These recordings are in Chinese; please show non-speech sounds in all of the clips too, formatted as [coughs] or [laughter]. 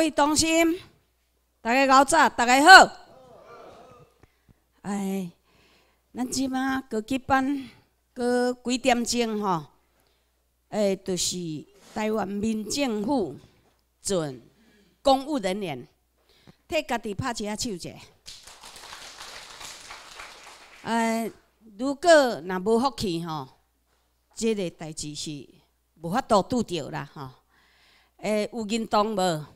位同心，大家好早，大家好。哎，咱即嘛搁级班，搁几点钟吼？哎，就是台湾民政府准公务人员替家己拍一下手者。哎，如果若无福气吼，这个代志是无法度拄着啦吼。哎，有运动无？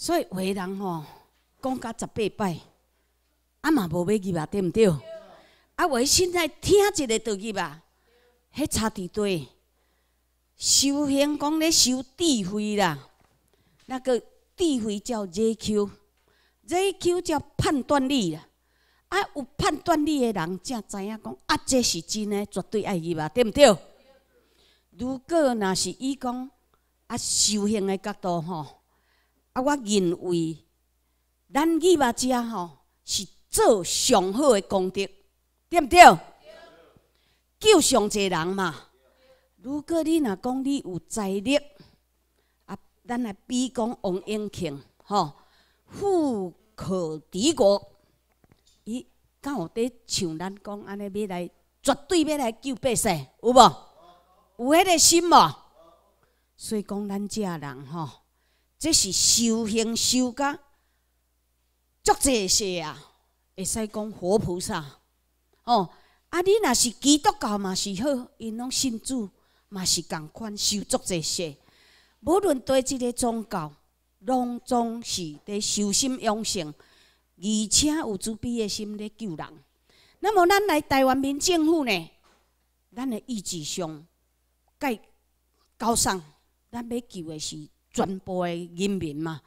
所以为人吼，讲加十八拜，阿嘛无买记吧，对毋对？啊，我现在听一个对理吧，迄差伫多？修行讲咧修智慧啦，那个智慧叫 ZQ，ZQ 叫判断力啦。啊，有判断力的人才知影讲，啊，这是真诶，绝对爱伊吧，对毋对？如果若是伊讲啊，修行的角度吼。啊，我认为咱语爸家吼是做上好的功德，对不对？救上济人嘛。如果你若讲你有财力，啊，咱来比讲王永庆吼，富可敌国，伊到底像咱讲安尼，要来绝对要来救百姓，有无？有迄个心无？所以讲咱遮人吼。这是修行修甲足这些啊，会使讲活菩萨哦。啊，你若是基督教嘛，是好，因拢信主嘛，是共款修足这些。无论对即个宗教，拢总是伫修心养性，而且有慈悲的心伫救人。那么咱来台湾民政府呢，咱的意志上，该高尚，咱要救的是。全部诶，人民嘛，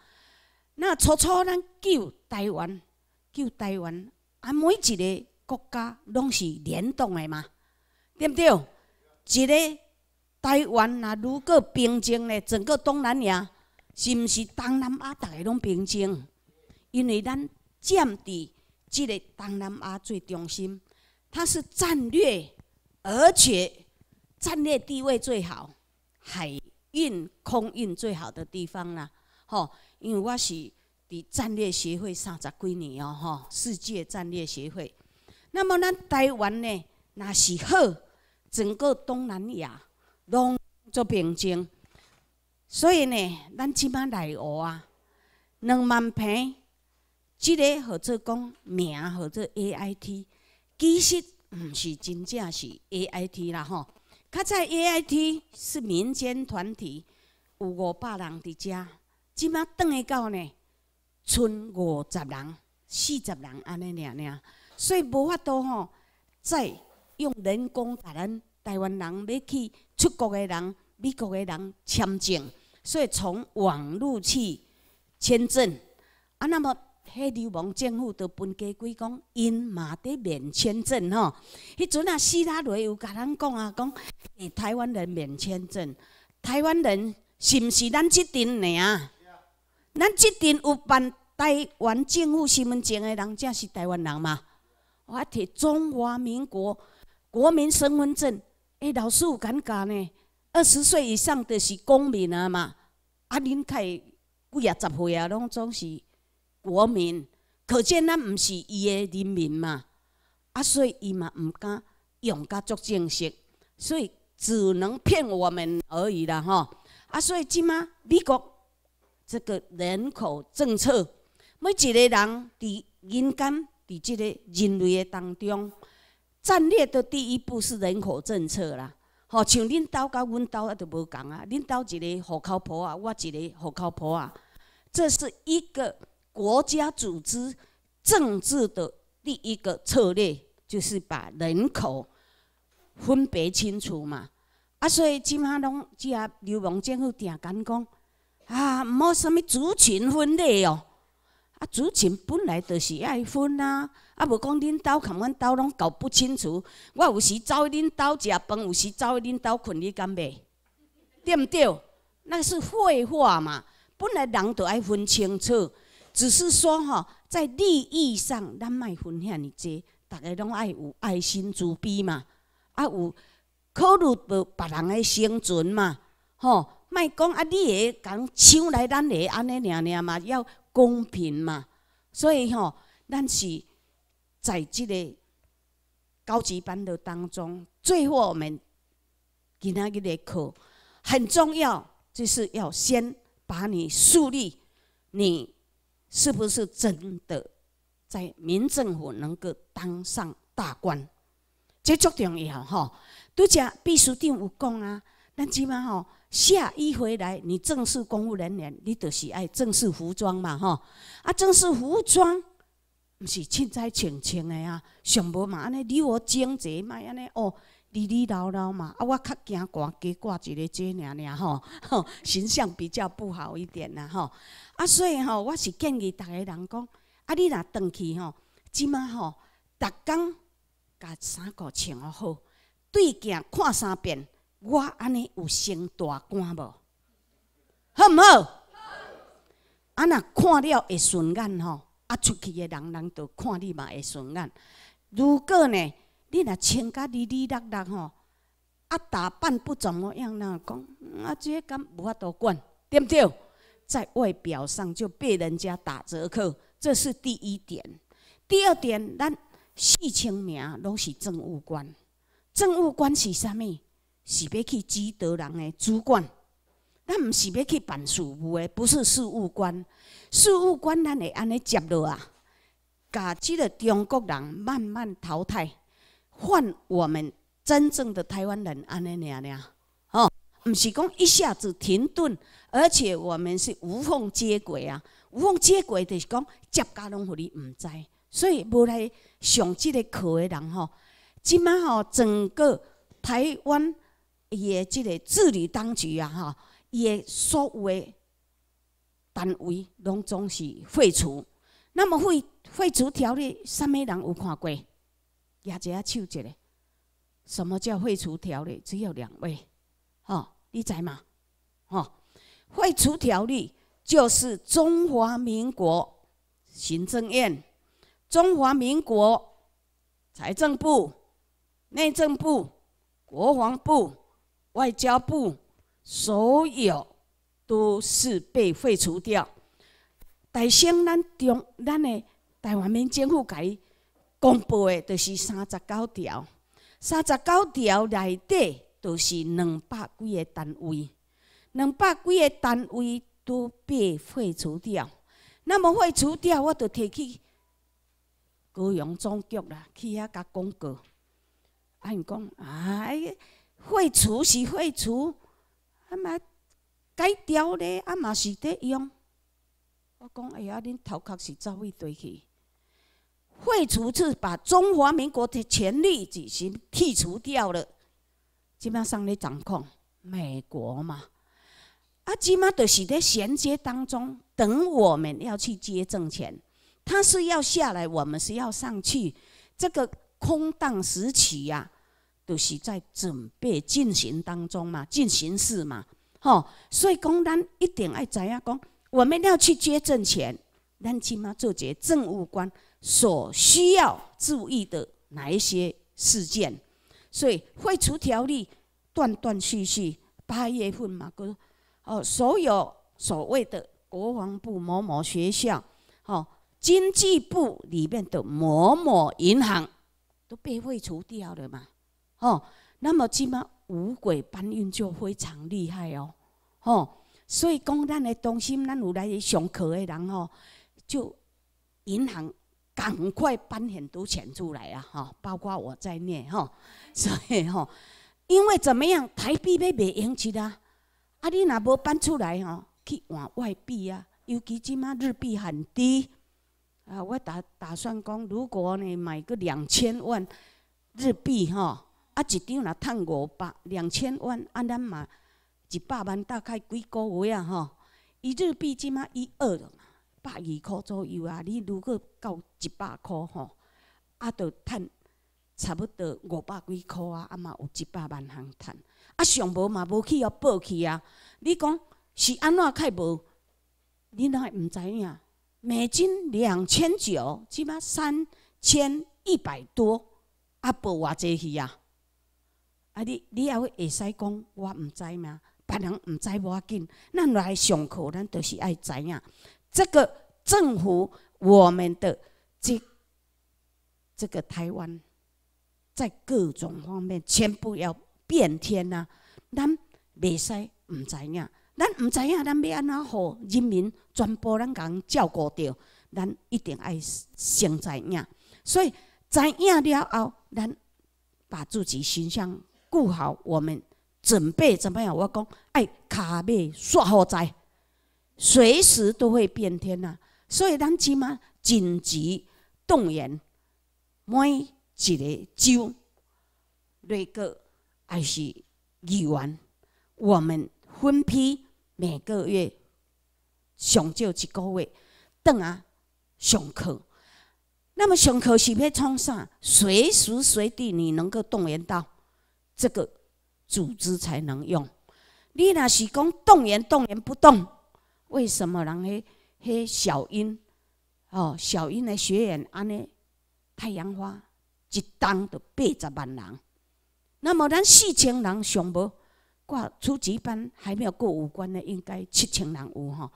那曹操咱救台湾，救台湾啊！每一个国家拢是联动诶嘛，对不对？一个台湾若如果平静咧，整个东南亚是毋是东南亚大家拢平静？因为咱占伫即个东南亚最中心，它是战略，而且战略地位最好，海。运空运最好的地方啦，吼！因为我是伫战略协会三十几年哦，吼！世界战略协会。那么咱台湾呢，那是好，整个东南亚拢做平静，所以呢，咱即摆来学啊，两万平，即个号做讲名号做 A I T，其实毋是真正是 A I T 啦，吼！卡在 AIT 是民间团体，有五百人伫遮，即卖转去到呢，剩五十人、四十人安尼尔尔，所以无法度吼，再用人工把咱台湾人要去出国的人、美国的人签证，所以从网络去签证，啊，那么。迄流氓政府都分家规讲，因嘛伫免签证吼。迄阵啊，希拉旅有甲咱讲啊，讲台湾人免签证。台湾人是毋是咱即阵㖏啊？咱即阵有办台湾政府身份证诶人，正是台湾人嘛？我摕中华民国国民身份证，诶，老师有感觉呢。二十岁以上著是公民啊嘛。啊，恁凯几啊十岁啊，拢总是。国民，可见咱毋是伊个人民嘛，啊，所以伊嘛毋敢用甲作正式，所以只能骗我们而已啦，吼！啊，所以即嘛美国这个人口政策，每一个人伫人间伫即个人类个当中，战略的第一步是人口政策啦，吼，像恁兜交阮兜啊都无共啊，恁兜一个户口簿啊，我一个户口簿啊，这是一个。国家组织政治的第一个策略，就是把人口分别清楚嘛。啊，所以即马拢即下流氓政府定敢讲啊，毋好什么族群分类哦。啊，族群本来就是爱分啊，啊，无讲恁兜含阮兜拢搞不清楚。我有时走恁兜食饭，有时走恁兜困，你敢袂？对唔对？那是废话嘛。本来人就爱分清楚。只是说，哈，在利益上，咱莫分遐尼济，大家拢爱有爱心、慈悲嘛，啊，有考虑别别人的生存嘛，吼，莫讲啊，你也讲抢来咱也安尼样样嘛，要公平嘛。所以，吼，咱是在即个高级班的当中，最后我们其他个的课很重要，就是要先把你树立你。是不是真的在民政府能够当上大官？这重要吼！拄则秘书长有讲啊，咱即码吼下一回来你正式公务人员，你就是爱正式服装嘛哈。啊，正式服装不是凊彩穿穿的啊，上无嘛安尼，你我整齐，嘛安尼哦。哩哩唠唠嘛，啊，我较惊挂，给挂一个这娘娘吼，形象比较不好一点啦吼。啊，所以吼，我是建议逐个人讲，啊，你若回去吼，即马吼，逐工甲衫裤穿好，对镜看三遍，我安尼有升大官无？好毋好？啊，若看了会顺眼吼，啊，出去嘅人人就看你嘛会顺眼。如果呢？你若穿甲哩哩搭搭吼，啊打扮不怎么样，那讲啊这敢无法度管，对毋对？在外表上就被人家打折扣，这是第一点。第二点，咱四千名拢是政务官，政务官是啥物？是要去指导人的主管，咱毋是要去办事务的，不是事务官。事务官咱会安尼接落啊，把即个中国人慢慢淘汰。换我们真正的台湾人，安尼尔念，哦，毋是讲一下子停顿，而且我们是无缝接轨啊，无缝接轨就是讲接，家拢互你毋知，所以无来上这个课的人吼，即满吼整个台湾，伊的即个治理当局啊吼，伊的所有的单位拢总是废除，那么废废除条例，啥物人有看过？也只阿手一个，什么叫废除条例？只有两位，哦，你知吗？哦，废除条例就是中华民国行政院、中华民国财政部、内政部、国防部、外交部，所有都是被废除掉。台先咱中咱的台湾民政府改。公布诶，就是三十九条，三十九条内底著是两百几个单位，两百几个单位都被废除掉。那么废除掉，我著提起高阳总局啦，去遐甲公告。阿伊讲，哎，废除是废除，啊嘛改掉咧，啊嘛是得用。我讲，哎呀，恁头壳是走会对去。废除是把中华民国的权力举行剔除掉了，基本上你掌控美国嘛。啊，基本都是在衔接当中，等我们要去接政权，他是要下来，我们是要上去。这个空档时期呀，都是在准备进行当中嘛，进行式嘛，吼。所以，共产党一定爱怎样讲，我们要去接政权，咱起码做这政务官。所需要注意的哪一些事件，所以废除条例断断续续。八月份嘛，各哦，所有所谓的国防部某某学校，哦，经济部里面的某某银行都被废除掉了嘛，哦，那么起码五轨搬运就非常厉害哦，哦，所以讲咱的东西，咱有来上课的人哦，就银行。赶快搬很多钱出来啊！哈，包括我在内哈，[laughs] 所以哈，因为怎么样，台币咧袂用起啦。啊，你若无搬出来哈，去换外币啊，尤其即马日币很低。啊，我打打算讲，如果呢买个两千万日币哈，啊一张若赚五百，两千万啊，咱嘛一百万大概几个月啊？哈，一日币即马一二了。百二块左右啊！你如果到一百块吼，啊，就赚差不多五百几块啊，啊嘛有一百万通赚。啊，上无嘛无去要报去啊！你讲是安怎开无？你哪会唔知影？美金两千九，起码三千一百多，啊，报偌济去啊？啊，你你也会会使讲我唔知影，别人唔知无要紧，咱来上课，咱就是爱知影。这个政府，我们的这这个台湾，在各种方面全部要变天呐！咱未使唔知影，咱唔知影，咱要安怎好人民，全部咱共人照顾着，咱一定爱先知影。所以知影了后，咱把自己形象顾好，我们准备怎么样？我讲要骹尾刷好在。随时都会变天呐，所以咱起码紧急动员每一个州，每个还是议员。我们分批每个月上少一个月，等啊上课。那么上课是要充啥？随时随地你能够动员到这个组织才能用。你那是讲动员动员不动。为什么人迄迄小英哦，小英的学员安尼，太阳花一当都八十万人。那么咱四千人上无挂初级班，还没有过五关的，应该七千人有哦。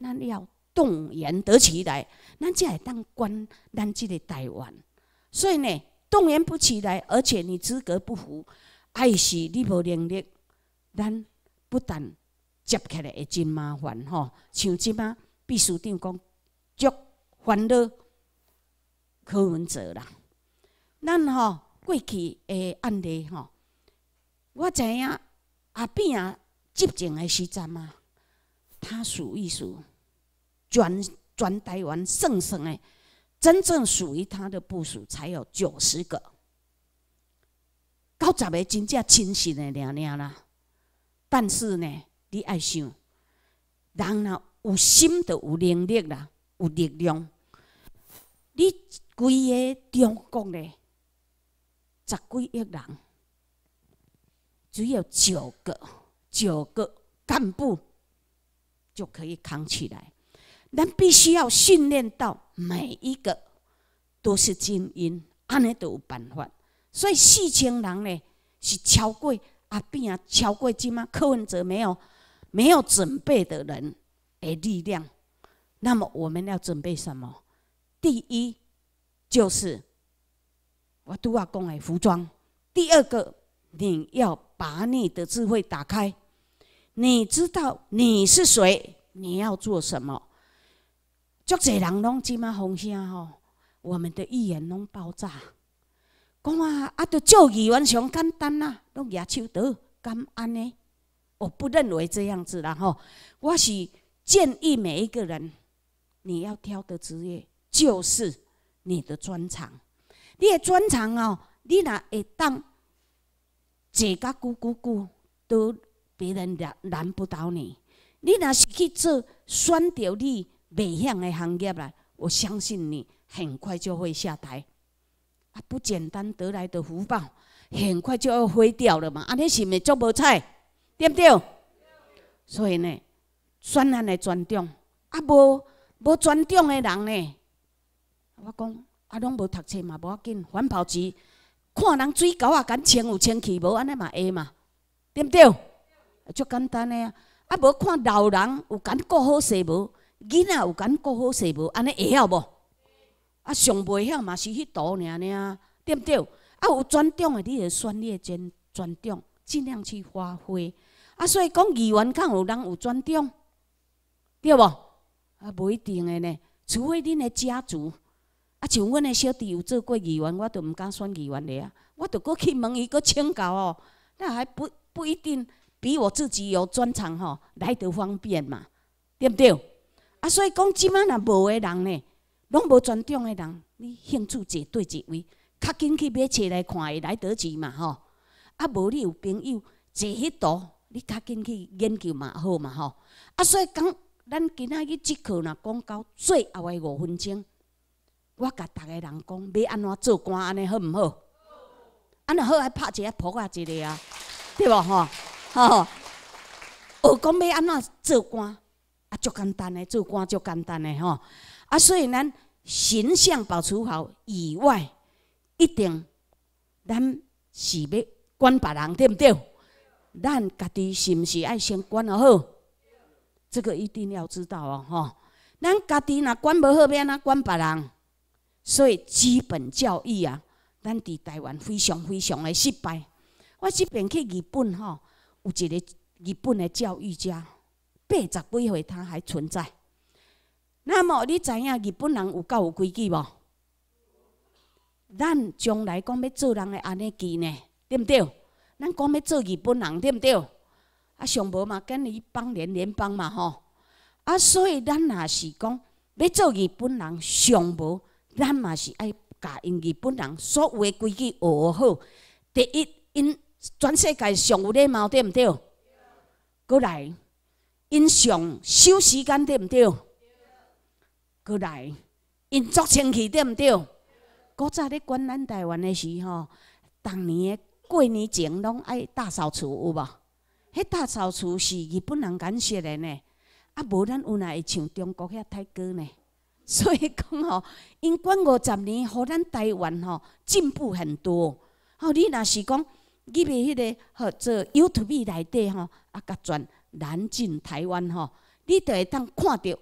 咱要动员得起来，咱才会当管咱这个台湾。所以呢，动员不起来，而且你资格不符，还是你无能力。咱不但。接起来会真麻烦吼，像即摆秘书长讲，足烦恼柯文哲啦。咱吼过去诶案例吼，我知影阿扁啊执政诶时阵啊，他数一数全全台湾算算诶，真正属于他的部署才有九十个，九十个真正亲信诶，娘娘啦。但是呢？你爱想，人啊有心就有能力啦，有力量。你规个中国呢，十几亿人，只有九个九个干部就可以扛起来，咱必须要训练到每一个都是精英，安尼都有办法。所以四千人呢是超过啊变啊超过即吗？克文泽没有。没有准备的人，的力量。那么我们要准备什么？第一，就是我都阿公的服装。第二个，你要把你的智慧打开。你知道你是谁，你要做什么？足侪人拢即麦红声吼，我们的预言拢爆炸。啊，啊，就做语言上简单啊，拢野手得感恩呢。我不认为这样子，然后我是建议每一个人，你要挑的职业就是你的专长。你的专长哦，你那会当这个咕咕咕，都别人难拦不倒你。你那是去做选择你不向的行业啦，我相信你很快就会下台。啊，不简单得来的福报，很快就要毁掉了嘛。啊，你是咪做无菜？对不对？所以呢，选人来尊中，啊无无尊中的人呢，我讲啊拢无读册嘛，无要紧，环保局看人水狗啊，敢清有清气无？安尼嘛会嘛？对不对？足简单嘅啊，啊无看老人有敢顾好势无？囡仔有敢顾好势无？安尼会晓无？啊上袂晓嘛是去尔呢？对不对？啊有尊中的，你就选的尊尊中，尽量去发挥。啊，所以讲语言，敢有人有专长，对无？啊，无一定诶呢。除非恁诶家族，啊，像阮诶小弟有做过语言，我都唔敢选语言诶啊。我著过去问伊个请教哦，那还不不一定比我自己有专长吼，来得方便嘛，对不对？啊，所以讲即满若无诶人呢，拢无专长诶人，你兴趣几对一位，较紧去买册来看，来得及嘛吼？啊，无你有朋友，坐迄度。你较紧去研究嘛，好嘛吼！啊，所以讲，咱今仔日即课若讲到最后诶五分钟，我甲逐个人讲，要安怎做官，安尼好毋好？安尼好，还拍一下扑克一个啊，对无吼？吼，学讲要安怎做官，啊，足简单诶，做官足简单诶吼！啊，所以咱形象保持好以外，一定咱是要管别人，对毋对？咱家己是毋是爱先管好？这个一定要知道哦，吼！咱家己若管无好，安怎管别人。所以基本教育啊，咱伫台湾非常非常的失败。我即边去日本，吼，有一个日本的教育家，八十几岁他还存在。那么你知影日本人有教有规矩无？咱将来讲要做人的安尼记呢，对毋对？咱讲要做日本人对毋对？啊，上无嘛跟伊帮联联帮嘛吼，啊，所以咱也是讲要做日本人上无咱嘛是爱教因日本人所有嘅规矩学学好。第一，因全世界上有礼貌，对毋对？过来，因上休时间对毋对？过来，因做清气，对毋对？古早咧，管咱台湾的时候，当年嘅。过年前拢爱大扫除有无？迄大扫除是日本人干涉的呢，啊，无咱有哪会像中国遐太过呢？[laughs] 所以讲吼，因管五十年，互咱台湾吼进步很多。哦，你若是讲入去迄个合做 YouTube 内底吼啊，甲转南进台湾吼，你就会当看到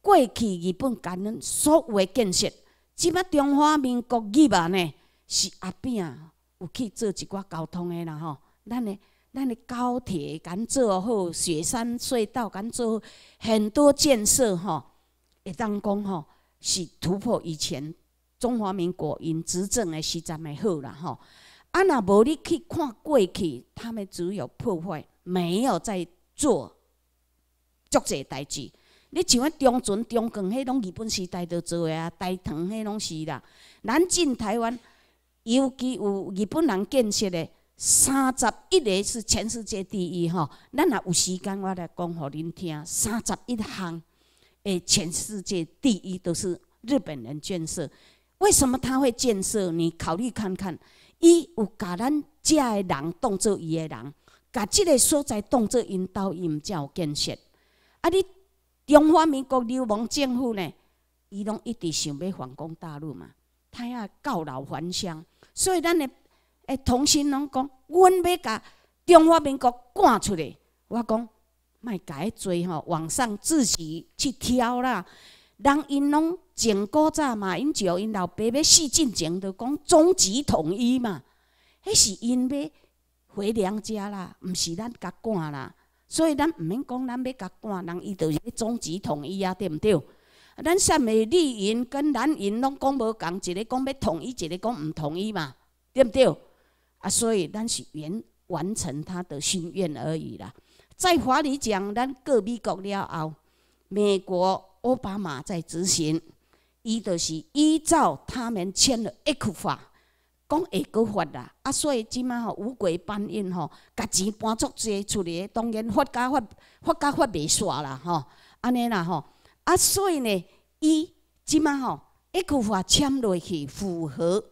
过去日本恁所有的建设，即摆中华民国入本呢是阿饼。啊。有去做一寡交通诶啦吼，咱诶，咱诶高铁敢做好，雪山隧道敢做，好，很多建设吼，会当讲吼是突破以前中华民国因执政诶时阵诶好啦吼。啊若无你去看过去，他们只有破坏，没有在做足济代志。你像迄中船、中钢，迄拢日本时代都做诶啊，台糖迄拢是啦，南进台湾。尤其有日本人建设的三十一个是全世界第一吼，咱若有时间我来讲互恁听。三十一项，诶，全世界第一都是日本人建设。为什么他会建设？你考虑看看，伊有把咱遮的人当做伊的人，把即个所在当做因毋因有建设。啊，你中华民国流氓政府呢？伊拢一直想要反攻大陆嘛？他要告老还乡，所以咱的诶同心拢讲，阮要甲中华民国赶出来。我讲卖改追吼，网上自己去挑啦。人因拢前古早嘛，因就因老爸要四进前就讲终极统一嘛。迄是因为回娘家啦，毋是咱甲赶啦。所以咱毋免讲，咱要甲赶，人伊就是咧终极统一啊，对毋对？咱啥物利益跟咱人拢讲无共，一个讲要统一，一个讲毋统一嘛，对毋对？啊，所以咱是完完成他的心愿而已啦。再华你讲，咱过美国了后，美国奥巴马在执行，伊就是依照他们签了一 x 法，讲下个法啦。啊，所以即满吼五鬼搬运吼，甲钱搬足济出嚟，当然罚甲罚罚甲罚袂煞啦，吼，安尼啦，吼。啊，所以呢，伊即摆吼，一句话签落去符合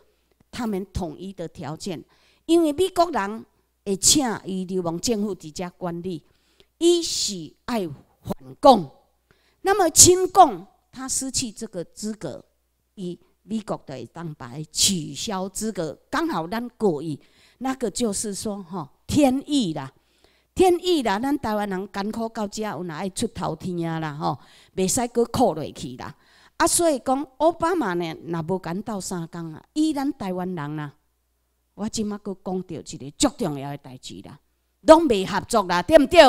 他们统一的条件，因为美国人会请伊流亡政府直接管理，伊是爱反共，那么亲共，他失去这个资格，伊。美国的蛋白取消资格，刚好咱过亿，那个就是说哈，天意啦。天意啦，咱台湾人艰苦到遮，有哪爱出头天啊啦吼，袂使阁靠落去啦。啊，所以讲奥巴马呢，若无赶到三公啊，依咱台湾人啦，我即麦阁讲到一个足重要诶代志啦，拢袂合作啦，对毋对？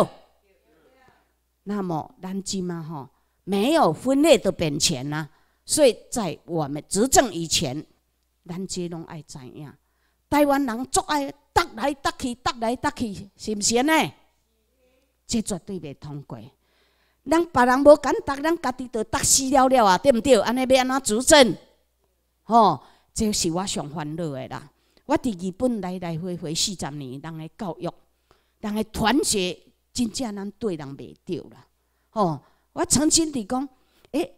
那么咱即嘛吼，没有分裂的本钱啦。所以在我们执政以前，咱即拢爱知影，台湾人足爱搭来搭去，搭来搭去，是毋是呢？这绝对袂通过，咱别人无敢单，咱家己都打死了了啊，对毋对？安尼要安怎自证？吼，这是我上烦恼诶啦！我伫日本来来回回四十年，人诶教育，人诶团结，真正咱对人袂着啦。吼，我诚心伫讲，诶，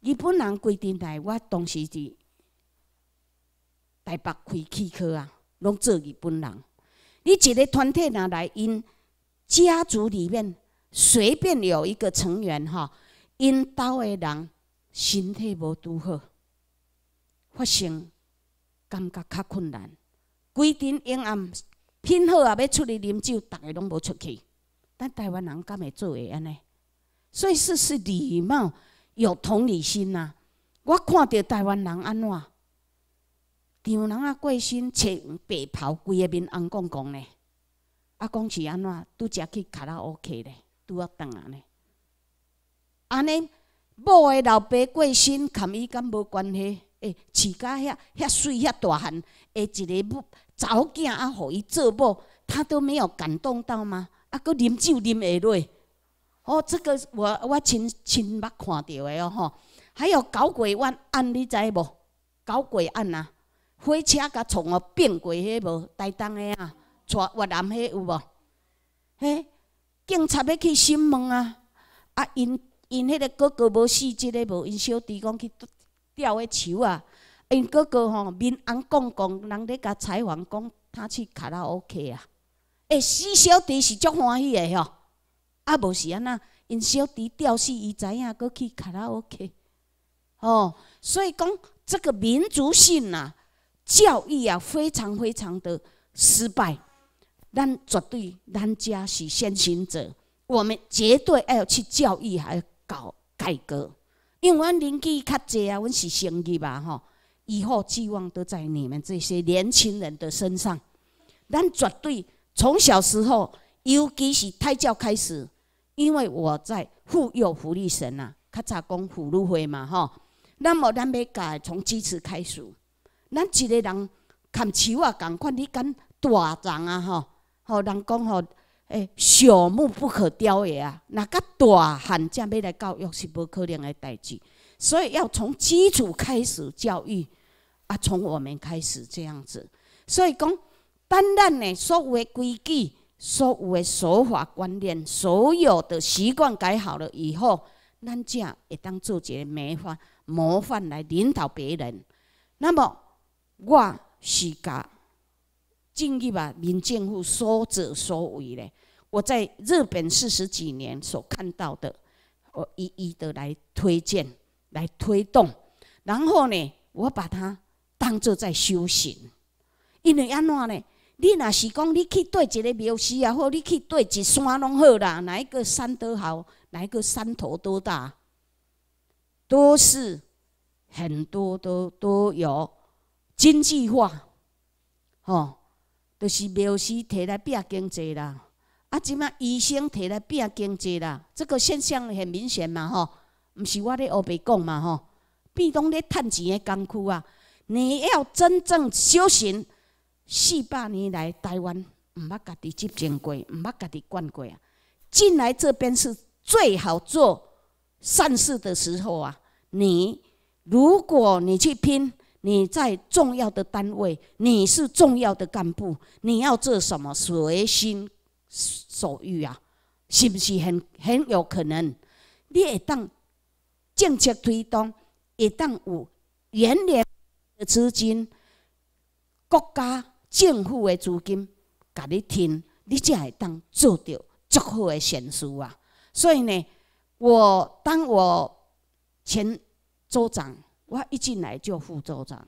日本人规定来，我当时伫台北开汽科啊，拢做日本人，你一个团体若来因。家族里面随便有一个成员哈，因刀诶人身体无拄好，发生感觉较困难。规定阴暗拼好啊要出去啉酒，逐个拢无出去。咱台湾人敢会做会安尼，所以说是礼貌有同理心呐。我看到台湾人安怎，丈人啊过身穿白袍，规个面红光光呢。啊，讲是安怎拄食去卡拉 OK 咧，拄啊当然嘞。安尼某诶，老爸过身，含伊敢无关系？诶，饲家遐遐水遐大汉，诶，一个查某囝啊，互伊做某，他都没有感动到吗？啊，佫啉酒啉下落。哦，这个我我亲亲目看到诶哦吼。还有搞鬼案，安你知无？搞鬼案啊，火车甲从哦变轨迄无，台东诶啊。抓越南迄有无？嘿，警察要去审问啊！啊，因因迄个哥哥无死，即个无因小弟讲去吊迄树啊！因哥哥吼面红光光，人伫甲采访讲他去卡拉 OK 啊！诶，四小弟是足欢喜的吼！啊，无是安那？因小弟吊死伊知影，佫去卡拉 OK。哦，所以讲这个民族性呐，教育啊，非常非常的失败。咱绝对，咱家是先行者。我们绝对要去教育，还搞改革，因为阮邻居较济啊。阮是先去吧，吼，以后寄望都在你们这些年轻人的身上。咱绝对从小时候，尤其是胎教开始，因为我在妇幼福利神啊，较早讲妇幼会嘛，吼，那么咱要改，从基础开始。咱一个人砍树啊，共款你敢大长啊，吼。好，人讲吼，诶，朽木不可雕也啊！那噶大汉才要来教育是无可能的代志，所以要从基础开始教育啊，从我们开始这样子。所以讲，当然呢，所有规矩、所有手法、观念、所有的习惯改好了以后，咱才会当做一模范模范来领导别人。那么我是甲进议吧，民政府所作所为嘞，我在日本四十几年所看到的，我一一的来推荐，来推动，然后呢，我把它当作在修行，因为安怎呢？你若是讲你去对一个庙寺啊，或你去对一山拢好啦，哪一个山多好，哪一个山头多大，都是很多都都有经济化，哦。就是庙师提来拼经济啦，啊，即嘛医生提来拼经济啦，这个现象很明显嘛吼，毋是我咧后白讲嘛吼，变当咧趁钱的工具啊，你要真正修行，四百年来台湾毋捌家己执政过，毋捌家己管过啊，进来这边是最好做善事的时候啊，你如果你去拼。你在重要的单位，你是重要的干部，你要做什么？随心所欲啊，是不是很很有可能？你会当政策推动，会当有源联的资金，国家政府的资金，甲你听，你才会当做到足好的选事啊。所以呢，我当我前州长。我一进来就副组长，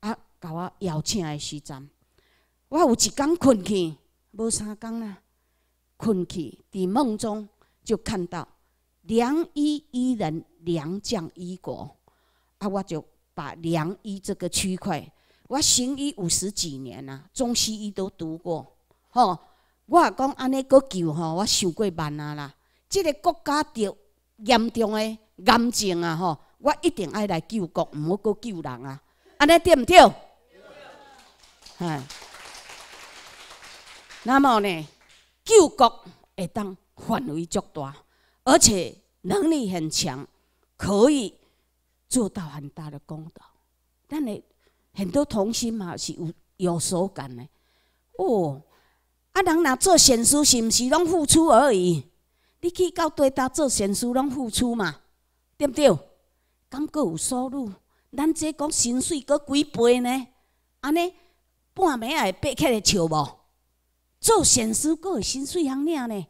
啊，甲我邀请的时站，我有一天困去，无三工啦，困去伫梦中就看到良医医人，良将医国，啊，我就把良医这个区块，我行医五十几年啦，中西医都读过，吼，我讲安尼国救吼，我想过万啊啦，即个国家着严重的癌症啊吼。我一定爱来救国，毋好阁救人啊！安尼对毋对？嗯。那么呢，救国会当范围足大，而且能力很强，可以做到很大的功德。但你很多童心嘛是有有所感的。哦，啊人若做善事是毋是拢付出而已？你去到对搭做善事拢付出嘛？对毋对？感觉有收入，咱这讲薪水阁几倍呢？安尼，半暝也会爬起来笑无？做善事阁有薪水通领呢，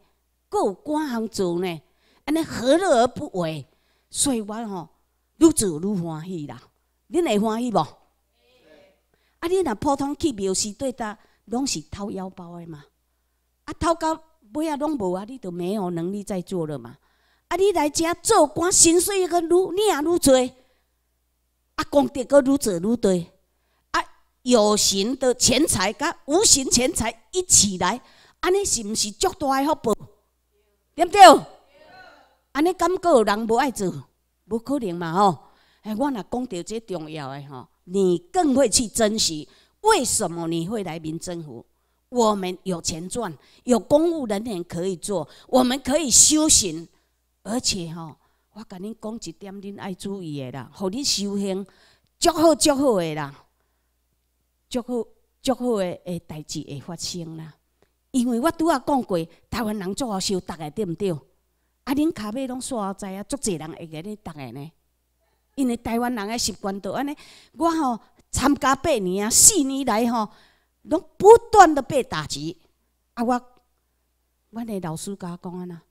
阁有官通做呢，安尼何乐而不为？所以我吼，愈做愈欢喜啦。恁会欢喜无？啊，恁若普通去庙事对搭，拢是掏腰包的嘛？啊，掏到尾啊拢无啊，你都没有能力再做了嘛？啊！你来遮做官，薪水愈，你也愈多；啊，功德个愈做愈多。啊，有形的钱财甲无形钱财一起来，安尼是毋是足大个福报？对不对？安尼感觉有人无爱做，无可能嘛！吼！哎，我若讲到这重要的吼，你更会去珍惜。为什么你会来民政府？我们有钱赚，有公务人员可以做，我们可以修行。而且吼，我甲恁讲一点，恁爱注意的啦，互恁修行，足好足好的啦，足好足好的诶，代志会发生啦。因为我拄啊讲过，台湾人做好事，逐个对唔对？啊，恁卡尾拢煞载啊，足侪人会个咧，逐个呢？因为台湾人的习惯都安尼，我吼参加八年啊，四年来吼，拢不断的被打击。啊，我，我诶老师甲我讲安呐。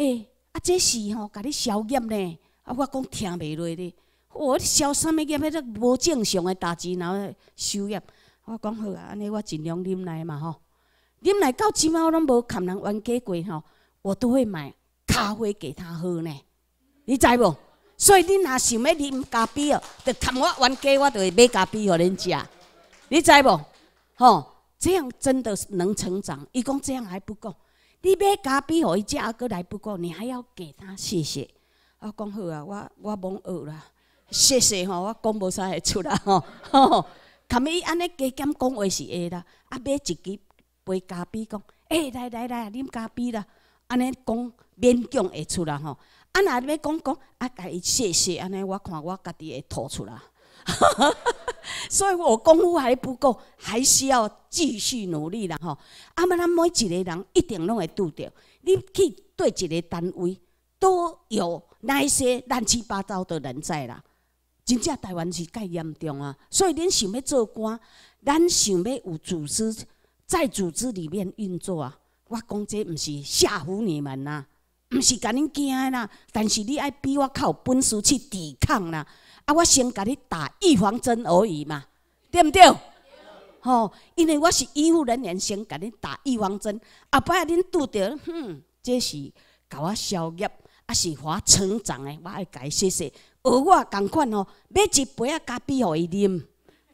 欸，啊，这是吼，甲你消炎呢，啊，我讲听袂落呢，我消啥物炎，迄个无正常诶代志，然后消炎，我讲好啊，安尼我尽量啉来嘛吼，啉来到即满，我拢无含人冤家过吼，我都会买咖啡给他喝呢，你知无？所以你若想要啉咖啡哦，就含我冤家，我就会买咖啡互恁食，你知无？吼，这样真的能成长，伊讲这样还不够。你买咖啡互伊食，阿哥来不过，你还要给他谢谢。啊，讲好啊，我我忙学啦，谢谢吼，我讲无啥会出啦 [laughs] 吼，吼，咁伊安尼加减讲话是会啦，啊买一支杯咖啡，讲，诶，来来来，啉咖啡啦，安尼讲勉强会出啦吼，啊若你要讲讲，啊伊谢谢安尼，我看我家己会吐出来。[laughs] 所以我功夫还不够，还需要继续努力啦！吼，啊，妈，咱每一个人一定拢会拄着，你去对一个单位，都有那些乱七八糟的人在啦。真正台湾是太严重啊！所以，恁想要做官，咱想要有组织，在组织里面运作啊。我讲这毋是吓唬你们呐，毋是甲恁惊啦。但是，你爱比我较有本事去抵抗啦。啊！我先甲你打预防针而已嘛，对毋对？吼！因为我是医护人员，先甲你打预防针。啊，摆下恁拄着，哼，这是甲我消业，啊是我成长的，我甲伊说说，而我共款吼，买一杯啊啡互伊啉，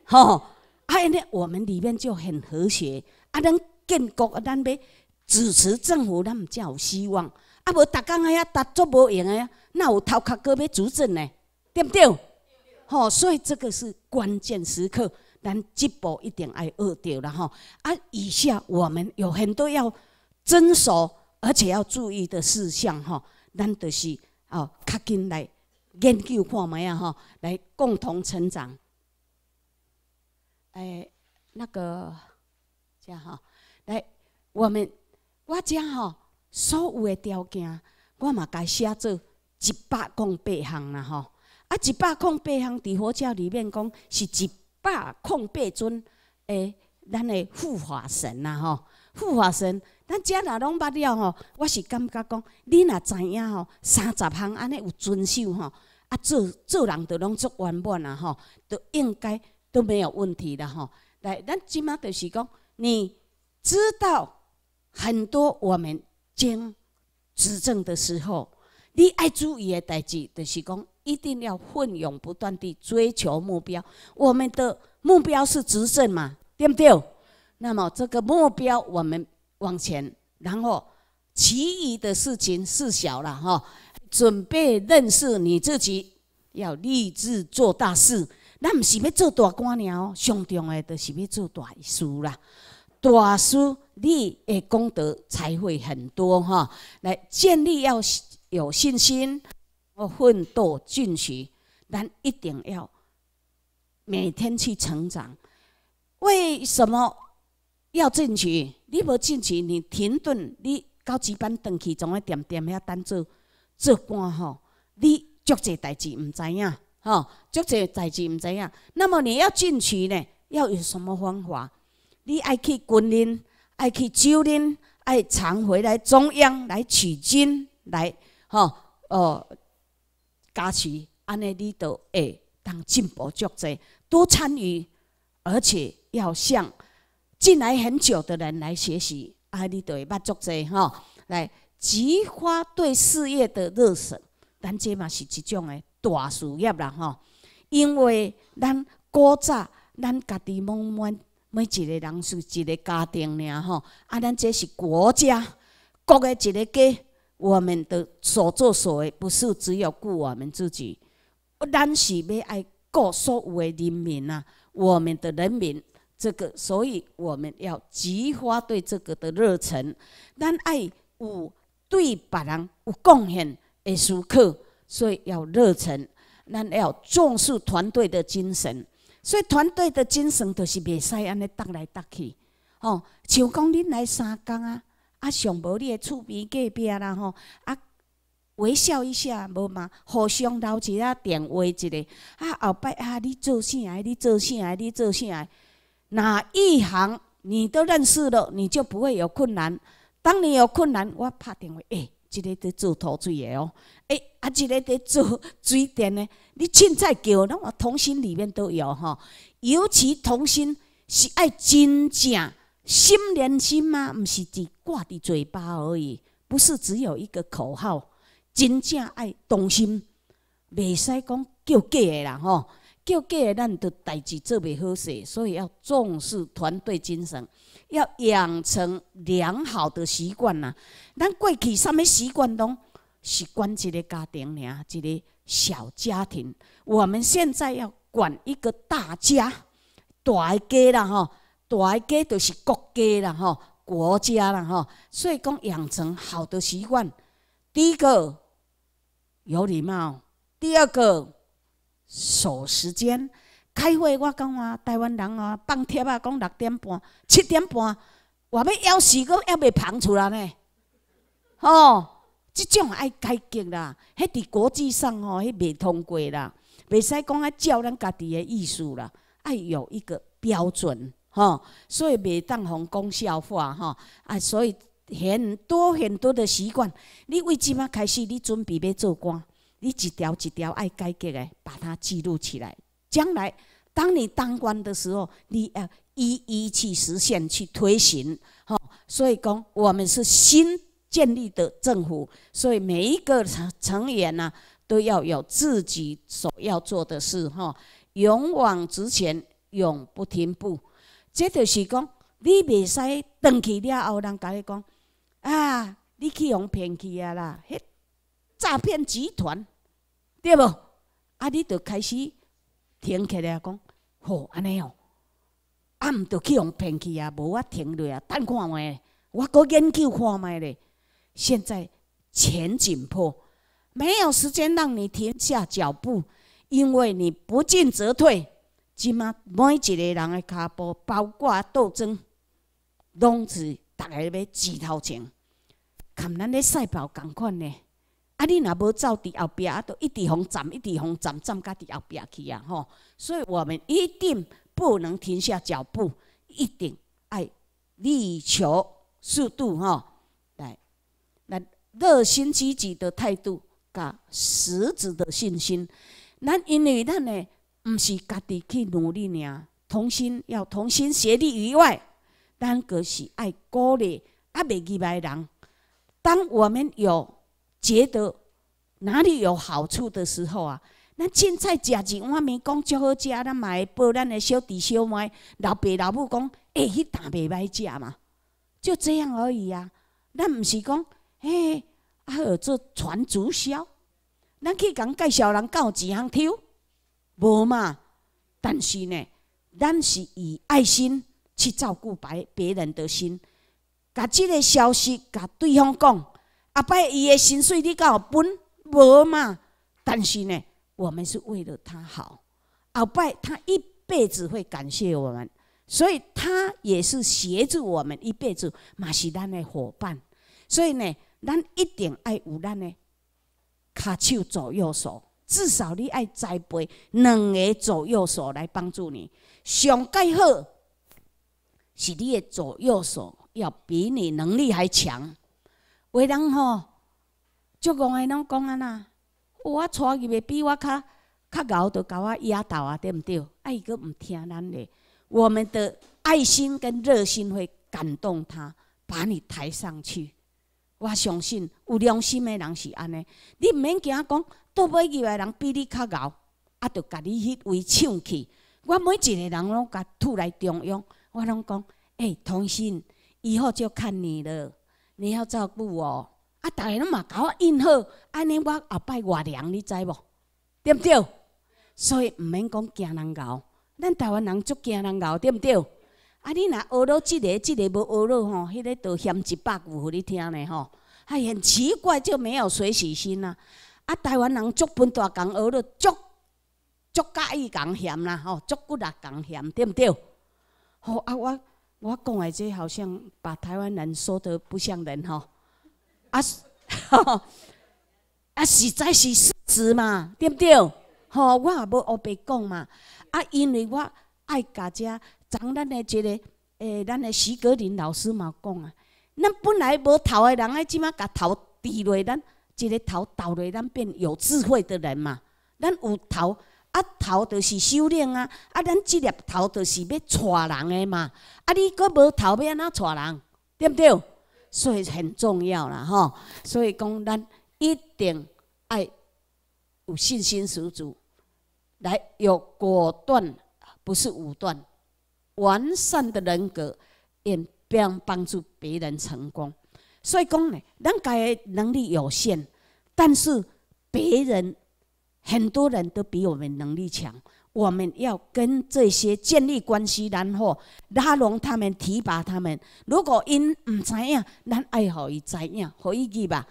吼！啊，因呢我们里面就很和谐。啊，咱建国啊，咱要支持政府，咱毋才有希望。啊，无逐工啊遐达足无用啊，哪有头壳高要主政呢？对毋对？吼，所以这个是关键时刻，咱直步一定爱学掉了吼，啊，以下我们有很多要遵守而且要注意的事项吼，咱就是哦，较紧来研究看怎啊吼，来共同成长。哎，那个这样哈，来，我们我讲吼所有的条件，我嘛该写做一百共八项啦吼。啊，一百空八项，伫佛教里面讲，是一百空八尊诶，咱的护法神呐，吼，护法神，咱遮若拢捌了吼。我是感觉讲，你若知影吼，三十项安尼有遵守吼，啊，做做人就拢足圆满啊吼，都应该都没有问题的吼。来，咱即满就是讲，你知道很多我们经执政的时候，你爱注意的代志就是讲。一定要奋勇不断地追求目标。我们的目标是执政嘛，对不对？那么这个目标我们往前，然后其余的事情事小了哈。准备认识你自己，要立志做大事。那不是要做大官了哦，上重要的是要做大事啦。大事你的功德才会很多哈。来建立要有信心。我奋斗进取，但一定要每天去成长。为什么要进取？你无进取，你停顿，你高级班登去，种个点点遐单做做官吼，你足济代志唔知影吼，足济代志唔知影。那么你要进取呢？要有什么方法？你爱去军林，爱去酒林，爱常回来中央来取经来，吼哦。加持，安尼，你都会当进步足多，多参与，而且要向进来很久的人来学习，安你都会捌足多吼，来激发对事业的热忱，咱这嘛是一种诶大事业啦吼，因为咱古早咱家己慢慢每一个人是一个家庭了吼，啊，咱这是国家，国诶一个家。我们的所作所为不是只有顾我们自己，咱是要爱顾所有的人民啊，我们的人民，这个所以我们要激发对这个的热忱。咱爱有对别人有贡献的时刻，所以要热忱。咱要重视团队的精神，所以团队的精神就是袂使安尼搭来搭去。哦，就讲恁来三讲啊。啊，上无你诶厝边隔壁啦吼，啊，微笑一下无嘛，互相留一下电话一个，啊，后摆啊，你做啥？你做啥？你做啥？哪一行你都认识了，你就不会有困难。当你有困难，我拍电话，哎，一个在做陶醉诶哦，哎，啊，一个在做水电诶，你凊彩叫，那我同心里面都有吼，尤其同心是爱真正。心连心啊，毋是只挂伫嘴巴而已，不是只有一个口号，真正爱动心，袂使讲叫假的啦吼，叫假的咱都代志做袂好势，所以要重视团队精神，要养成良好的习惯呐。咱过去啥物习惯拢习惯一个家庭尔，一个小家庭，我们现在要管一个大家，大个啦吼。大家都是国家啦，吼，国家啦，吼，所以讲养成好的习惯。第一个有礼貌，第二个守时间。开会我讲啊，台湾人啊，放贴啊，讲六点半、七点半，我要还死，个还袂放出来呢。哦，即种爱改革啦，迄伫国际上哦，迄袂通过啦，袂使讲啊，照咱家己的意思啦，爱有一个标准。吼，所以袂当哄讲笑话，吼啊！所以很多很多的习惯，你为即么开始？你准备要做官？你一条一条爱改革的，把它记录起来，将来当你当官的时候，你要一一去实现去推行，吼！所以讲，我们是新建立的政府，所以每一个成成员呢，都要有自己所要做的事，吼！勇往直前，永不停步。这就是讲，你袂使转去了后，人甲你讲啊，你去用骗去啊啦，迄诈骗集团，对无？啊，你就开始停起来讲，好安尼哦，啊，毋著去用骗去啊，无我停落啊，等看卖，我阁研究看卖咧。现在前景破，没有时间让你停下脚步，因为你不进则退。即马每一个人的脚步，包括斗争，拢是逐个要自头前，看咱咧赛跑共款呢。啊，你若无走伫后壁，都一直往站，一直往站站到伫后壁去啊！吼！所以我们一定不能停下脚步，一定爱力求速度，吼！来，咱热心积极的态度，甲实质的信心。咱因为咱呢？毋是家己去努力呢，同心要同心协力以外，咱个是爱鼓励，啊，袂记埋人。当我们有觉得哪里有好处的时候啊，咱凊彩食一碗面，讲就好食，咱嘛会报，咱的小弟小妹、老爸老母讲，哎，去搭袂歹食嘛，就这样而已啊。咱毋是讲，哎，啊，好做传直销，咱去讲介绍人，有钱通抽。无嘛，但是呢，咱是以爱心去照顾别别人的心，甲即个消息甲对方讲，阿伯伊的心碎，你有分无嘛，但是呢，我们是为了他好，阿伯他一辈子会感谢我们，所以他也是协助我们一辈子嘛是咱的伙伴，所以呢，咱一定爱有咱的，卡手左右手。至少你爱栽培两个左右手来帮助你，上盖好，是你的左右手要比你能力还强。话人吼，足讲伊拢讲安那，我娶入来比我较较熬都甲我压倒啊，对毋对？爱佫毋听咱的，我们的爱心跟热心会感动他，把你抬上去。我相信有良心的人是安尼，你毋免惊讲。倒买入来人比你较敖，啊，就甲你迄位抢去。我每一个人拢甲吐来中央，我拢讲：哎，同心，以后就看你了，你要照顾我。啊，逐个拢嘛甲我应好，安尼我后摆我凉，你知无？对毋对？所以毋免讲惊人敖，咱台湾人足惊人敖，对毋对？啊，你若学了即个、即个无学了吼，迄个都嫌一百句互你听嘞吼，哎，很奇怪就没有水洗心啊。啊，台湾人足分大讲学了，足足介意讲嫌啦吼，足骨力讲嫌，对不对？好，啊我我讲的这好像把台湾人说得不像人吼，啊，啊实在是事实嘛，对不对？吼，我也无乌白讲嘛，啊，因为我爱大遮，咱咱的一个，诶，咱的徐格林老师嘛讲啊，咱本来无头的人，哎，即马甲头低落咱。即个头，倒落，咱变有智慧的人嘛，咱有头啊，头就是修炼啊，啊，咱即粒头就是要带人诶嘛，啊，你搁无头要安怎带人，对毋对？所以很重要啦，吼！所以讲，咱一定爱有信心十足，来有果断，不是武断，完善的人格，也别帮助别人成功。所以讲咧，咱家的能力有限，但是别人很多人都比我们能力强，我们要跟这些建立关系，然后拉拢他们、提拔他们。如果因唔知影，咱爱好伊知影，伊去吧？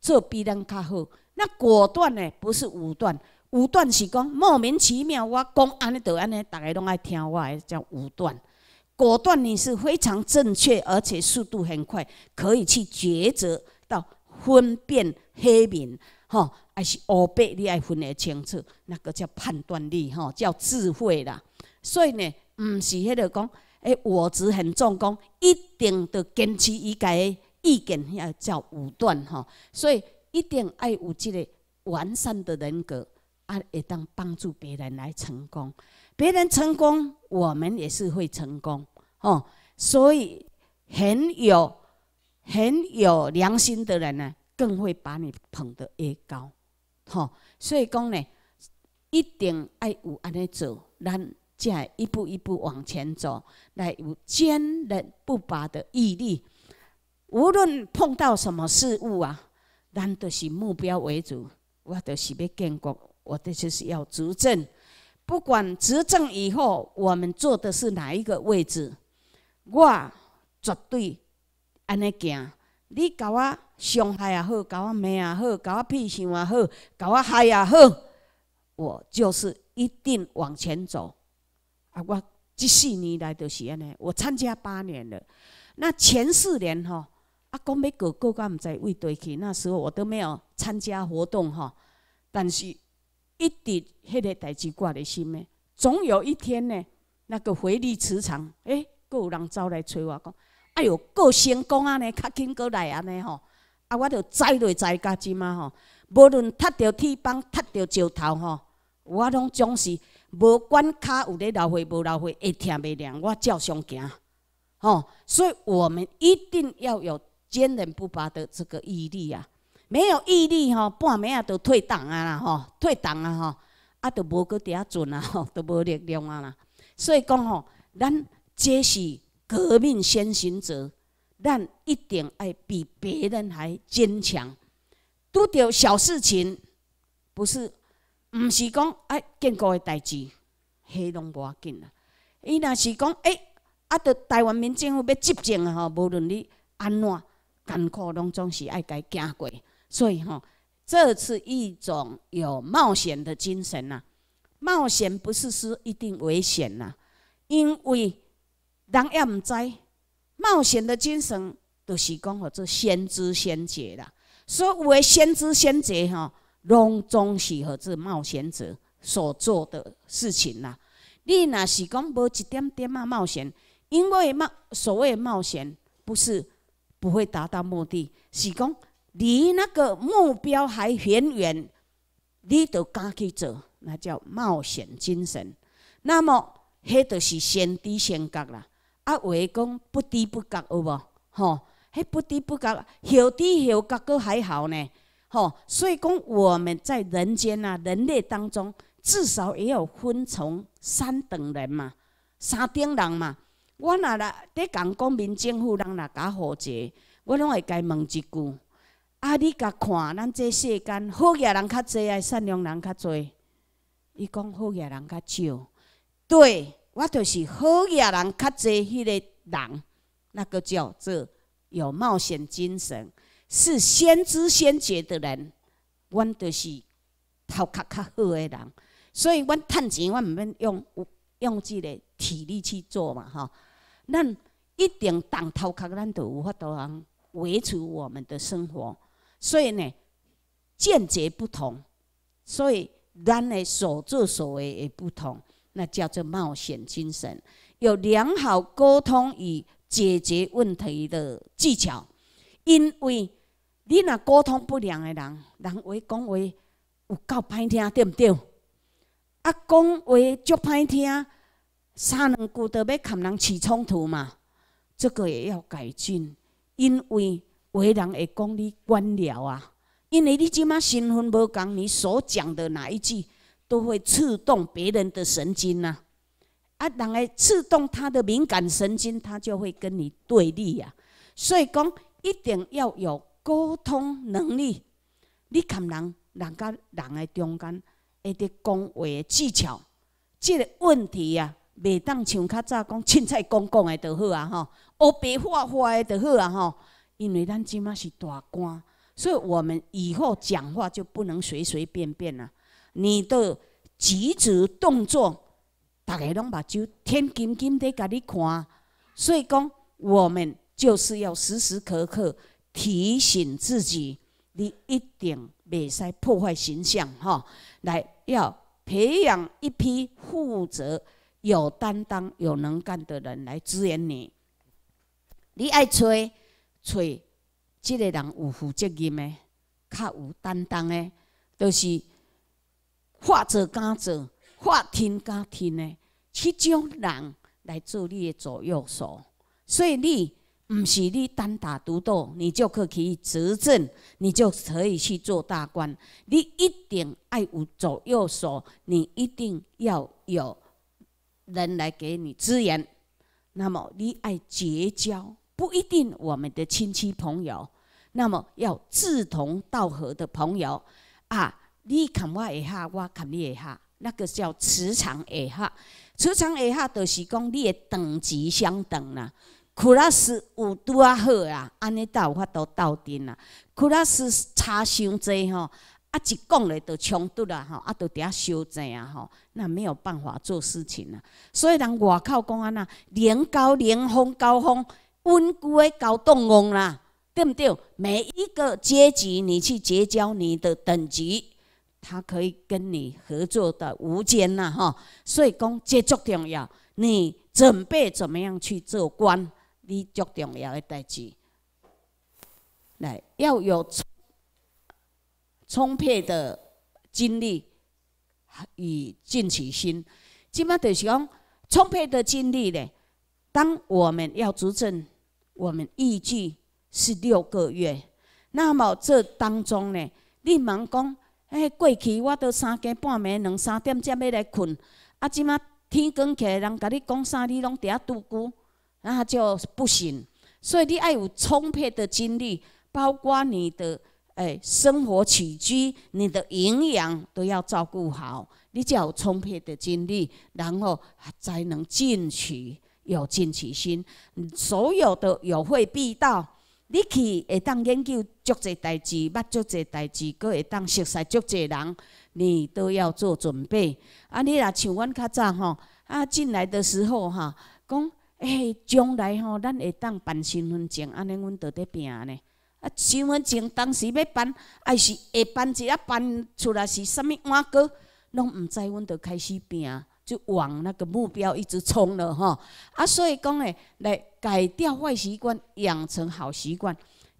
做比人较好。那果断呢？不是武断。武断是讲莫名其妙，我讲安尼就安尼，大家拢爱听话，叫武断。果断，你是非常正确，而且速度很快，可以去抉择到分辨黑明，吼，还是黑白，你爱分得清楚，那个叫判断力，吼，叫智慧啦。所以呢，唔是迄个讲，哎，我执很重，讲一定得坚持一的意见，要叫武断，哈。所以一定爱有这个完善的人格，啊，会当帮助别人来成功。别人成功，我们也是会成功，哦，所以很有很有良心的人呢，更会把你捧得越高，哈。所以讲呢，一定爱有安尼做，咱才一步一步往前走，来有坚韧不拔的毅力。无论碰到什么事物啊，咱都是目标为主，我都是要建国，我的就是要执政。不管执政以后我们坐的是哪一个位置，我绝对安尼行。你搞我伤害也好，搞我骂也好，搞我屁想也好，搞我害也好，我就是一定往前走。啊，我这四年来就是安尼，我参加八年了。那前四年吼，啊，要美狗狗毋知部对去，那时候我都没有参加活动吼，但是。一直迄个代志挂伫心诶，总有一天呢，那个回力磁场，诶，阁有人走来找我讲，哎哟，够成功啊尼，较紧阁来安尼吼，啊，我着载落载家己嘛吼，无论踢着铁板，踢着石头吼，我拢总是无管脚有咧流血无流血，会疼袂凉我照常行，吼，所以我们一定要有坚韧不拔的这个毅力啊。没有毅力吼，半暝啊都退档啊啦吼，退档啊吼，啊都无个伫啊存啊吼，都 [laughs] 无力量啊啦。所以讲吼，咱这是革命先行者，咱一定爱比别人还坚强。拄着小事情，不是，毋是讲哎建国诶代志，迄拢无要紧啦。伊若是讲哎，啊着台湾民政府要执政啊吼，无论你安怎艰苦，拢总是爱家行过。所以哈，这是一种有冒险的精神呐。冒险不是说一定危险呐，因为人也唔知冒险的精神，就是讲学这先知先觉啦。所有的先知先觉哈，拢总是学这冒险者所做的事情呐。你那是讲无一点点啊冒险？因为冒所谓冒险，不是不会达到目的，是讲。离那个目标还很远，你就敢去做，那叫冒险精神。那么，迄就是先知先觉啦。啊，话讲不知不觉，有无？吼，迄不知不觉，晓知晓觉，个还好呢。吼，所以讲我们在人间啊，人类当中至少也有分从三等人嘛，三等人嘛。我若来，共讲民政府人若敢好者，我拢会该问一句。啊！你甲看咱这世间好野人较侪，善良人较侪。伊讲好野人较少，对我就是好野人较侪。迄个人，那个叫做有冒险精神，是先知先觉的人。阮就是头壳较好的人，所以阮趁钱，阮毋免用用即个体力去做嘛，吼，咱一定动头壳，咱就有法度通维持我们的生活。所以呢，见解不同，所以咱的所作所为也不同，那叫做冒险精神。有良好沟通与解决问题的技巧，因为你那沟通不良的人，人为讲话有够歹听，对不对？啊，讲话足歹听，三两句都要看人起冲突嘛，这个也要改进，因为。为人会讲你官僚啊，因为你即摆身份无共，你所讲的哪一句都会刺动别人的神经呐。啊，人会刺动他的敏感神经，他就会跟你对立呀。所以讲，一定要有沟通能力。你看人，人甲人诶中间会得讲话技巧，即个问题啊，袂当像较早讲，凊彩讲讲的就好啊，吼，乌白话话的就好啊，吼。因为咱即码是大官，所以我们以后讲话就不能随随便便了。你的举止动作，大家拢把就天盯盯的甲你看。所以讲，我们就是要时时刻刻提醒自己，你一定袂使破坏形象哈。来，要培养一批负责、有担当、有能干的人来支援你。你爱吹。找即个人有负责任的、较有担当的，就是话做敢做、话听敢听的，迄种人来做你的左右手。所以你毋是你单打独斗，你就可以执政，你就可以去做大官。你一定爱有左右手，你一定要有人来给你资源。那么你爱结交。不一定，我们的亲戚朋友，那么要志同道合的朋友啊。你看我一下，我看你一下，那个叫磁场下下。磁场下下，就是讲你的等级相等啦。クラス有多好啊，安尼才有法度到顶啊。クラス差伤济吼，啊一讲嘞，就冲突啦吼，啊就遐烧济啊吼，那没有办法做事情啦。所以人外口讲安那，连高连风。高峰。稳固的搞动工啦，对不对？每一个阶级，你去结交你的等级，他可以跟你合作的无间呐，哈。所以讲，这足重要。你准备怎么样去做官？你足重要诶，代志。来，要有充沛的精力与进取心。即马就是讲，充沛的精力咧。当我们要执证，我们预计是六个月。那么这当中呢，你忙讲，哎，过去我都三更半暝、两三点才要来困。啊，即马天光起来，人甲你讲啥，你拢伫遐度过，那就不行。所以你要有充沛的精力，包括你的哎生活起居、你的营养都要照顾好。你才有充沛的精力，然后才能进取。有进取心，所有的有会必到。你去会当研究足侪代志，捌足侪代志，佫会当熟悉足侪人，你都要做准备。啊，你若像阮较早吼，啊进来的时候哈，讲，哎，将来吼，咱会当办身份证，安尼，阮都伫拼呢？啊，身份证当时要办，还是会办一啊？办出来是甚物碗糕，拢毋知，阮就开始拼。就往那个目标一直冲了哈，啊，所以讲诶，来改掉坏习惯，养成好习惯。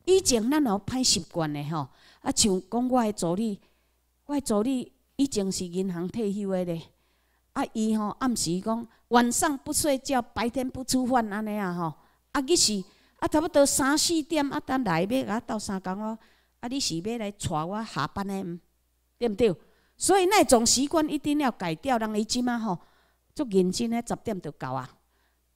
以前咱好歹习惯的吼，啊，像讲我诶助理，我诶助理以前是银行退休诶咧，啊，伊吼暗时讲晚上不睡觉，白天不吃饭，安尼啊吼。啊，伊是啊，差不多三四点啊，等来要啊到三更哦，啊，你是要来带我下班诶，对毋对？所以那种习惯一定要改掉，人一进嘛吼，就眼睛呢十点就到啊，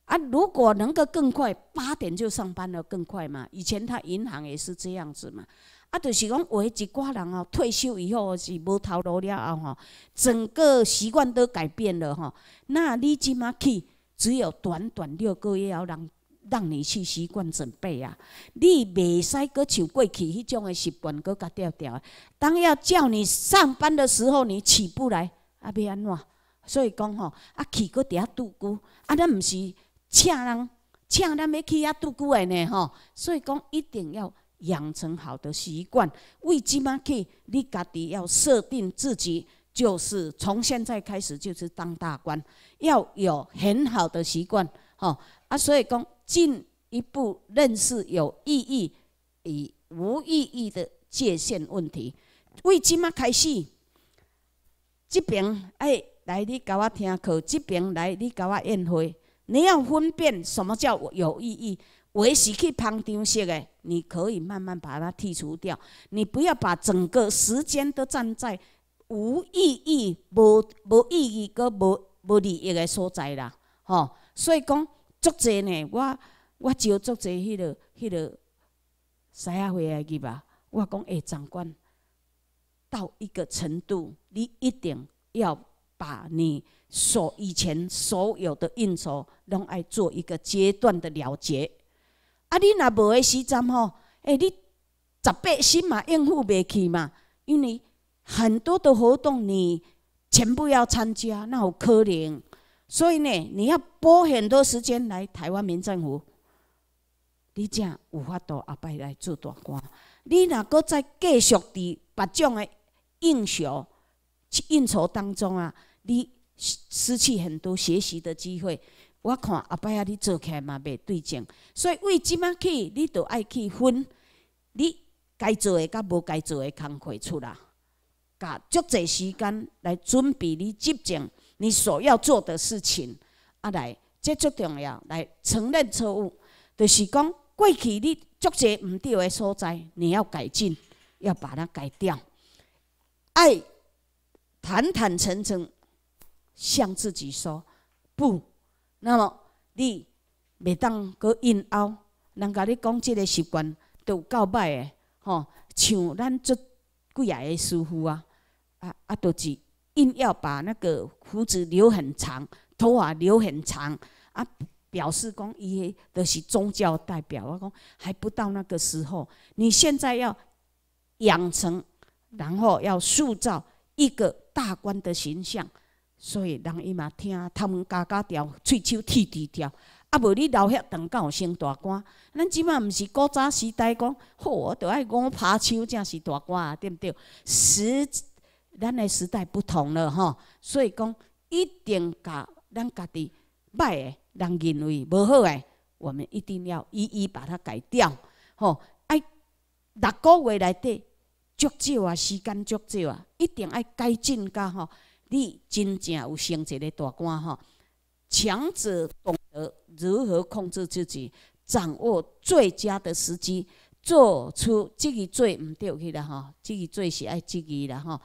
啊如果能够更快，八点就上班了更快嘛。以前他银行也是这样子嘛，啊就是讲有一挂人哦，退休以后是无头路了后吼，整个习惯都改变了吼。那你即马去，只有短短六个月要让。让你去习惯准备啊，你袂使阁像过去迄种诶习惯阁甲调调啊。当要叫你上班的时候，你起不来，啊，要安怎？所以讲吼，啊，起阁底下度久？啊，咱毋是请人，请咱要起啊度久诶呢？吼。所以讲，一定要养成好的习惯。为即么去？你家己要设定自己，就是从现在开始，就是当大官，要有很好的习惯，吼。啊，所以讲。进一步认识有意义与无意义的界限问题。为今嘛开始，这边哎来，你教我听课；这边来，你教我宴会。你要分辨什么叫有意义，为是去旁丢些的，你可以慢慢把它剔除掉。你不要把整个时间都站在无意义、无无意义个、无无利益的所在啦，吼。所以讲。足阵呢，我我招足阵迄个迄个西雅会来去吧。我讲诶，长官，到一个程度，你一定要把你所以前所有的应酬，拢爱做一个阶段的了结。啊，你若无诶时阵吼，诶，你十八新嘛应付袂去嘛？因为很多的活动你全部要参加，那有可能。所以呢，你要拨很多时间来台湾民政府，你才有法度阿伯来做大官。你若搁再继续伫各种的应酬、应酬当中啊，你失去很多学习的机会。我看阿伯啊，你做起来嘛未对症，所以为即摆去，你都爱去分，你该做的甲无该做的工课出来，甲足侪时间来准备你执政。你所要做的事情，啊来，这最重要，来承认错误，就是讲过去你做些不对的所在，你要改进，要把它改掉。爱坦坦诚诚向自己说不，那么你袂当搁硬后人家你讲这个习惯都够歹的，吼，像咱做过来的师傅啊，啊啊都是。硬要把那个胡子留很长，头发留很长，啊，表示讲伊的是宗教代表。我讲还不到那个时候，你现在要养成，然后要塑造一个大官的形象，所以人伊嘛听他们家家调，喙手剃剃调，啊，无你老长，当到升大官，咱即满毋是古早时代讲，好，我得爱讲爬树，才是大官，对不对？时咱诶时代不同了吼，所以讲一定甲咱家己歹诶人认为无好诶，我们一定要一一把它改掉吼。爱六个月内底足少啊？时间足少啊！一定爱改进噶吼。你真正有成一个大官吼，强者懂得如何控制自己，掌握最佳的时机，做出自己做唔对去啦吼，自己做是爱自己啦吼。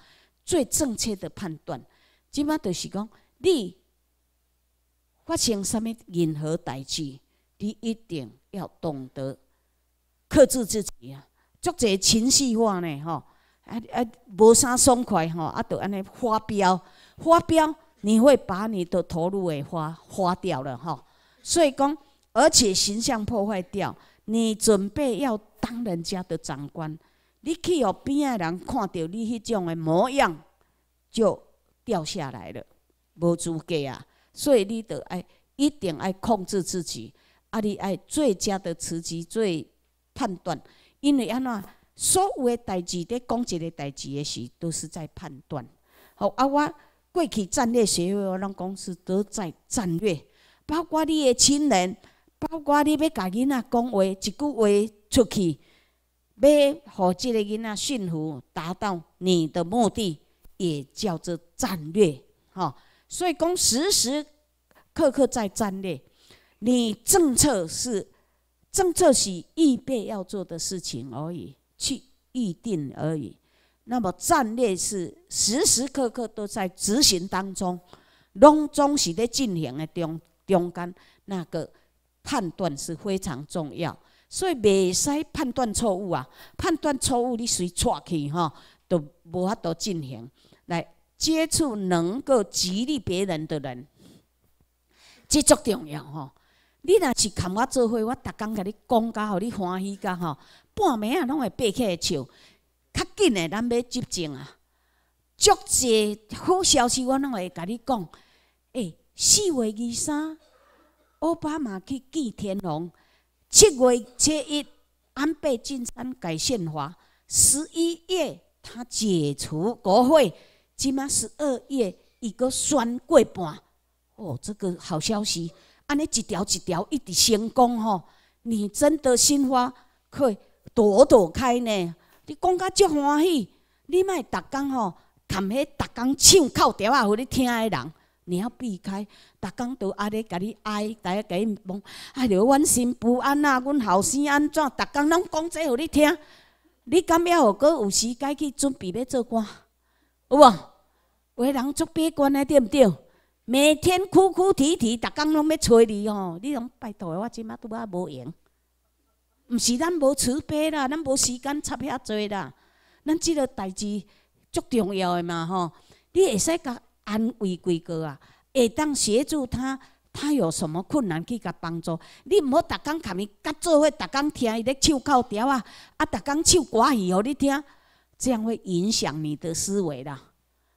最正确的判断，即马就是讲，你发生什么任何代志，你一定要懂得克制自己啊！做者情绪化呢，吼，啊啊，无啥爽快吼，啊，就安尼发飙，发飙，你会把你的投入诶花花掉了吼。所以讲，而且形象破坏掉，你准备要当人家的长官？你去予边下人看到你迄种的模样，就掉下来了，无资格啊！所以你得爱一定爱控制自己，啊，你爱最佳的时机做判断。因为安怎所有嘅代志，咧讲一个代志的时，都是在判断。好啊，我过去战略协会，我拢讲是都在战略，包括你的亲人，包括你要家囡仔讲话，一句话出去。要让这个人啊，幸福，达到你的目的，也叫做战略。哈，所以讲时时刻刻在战略，你政策是政策是预备要做的事情而已，去预定而已。那么战略是时时刻刻都在执行当中，拢总是在进行的中中间那个判断是非常重要。所以未使判断错误啊！判断错误，你随带去吼，都无法度进行。来接触能够激励别人的人，这足重要吼！你若是看我做伙，我逐工甲你讲甲互你欢喜甲吼，半暝啊拢会爬起来笑。较紧诶，咱要集静啊！足侪好消息，我拢会甲你讲。诶，四月二三，奥巴马去见天龙。七月七日，安倍晋三改宪法；十一月，他解除国会；今嘛十二月，一个宣过半。哦，这个好消息，安尼一条一条，一直成功吼，你真的鲜花可朵朵开呢。你讲甲足欢喜，你莫逐工吼，含迄逐工唱口调啊，互你听诶人。你要避开，逐工都阿咧，甲你哀，大家甲你讲，哎哟，阮心不安啊！阮后生安怎？逐工拢讲这，互你听，你敢要学过？有时间去准备要做官，有无？为人足悲观的，对毋对？每天哭哭啼啼，逐工拢要揣你吼，你讲拜托，我即摆都啊无闲。毋是咱无慈悲啦，咱无时间插遐多啦。咱即个代志足重要的嘛吼，你会使甲。安慰贵哥啊，下当协助他，他有什么困难去甲帮助。你毋好逐工甲伊甲做伙逐工听伊咧唱口调啊，啊逐工唱歌戏予你听，这样会影响你的思维啦，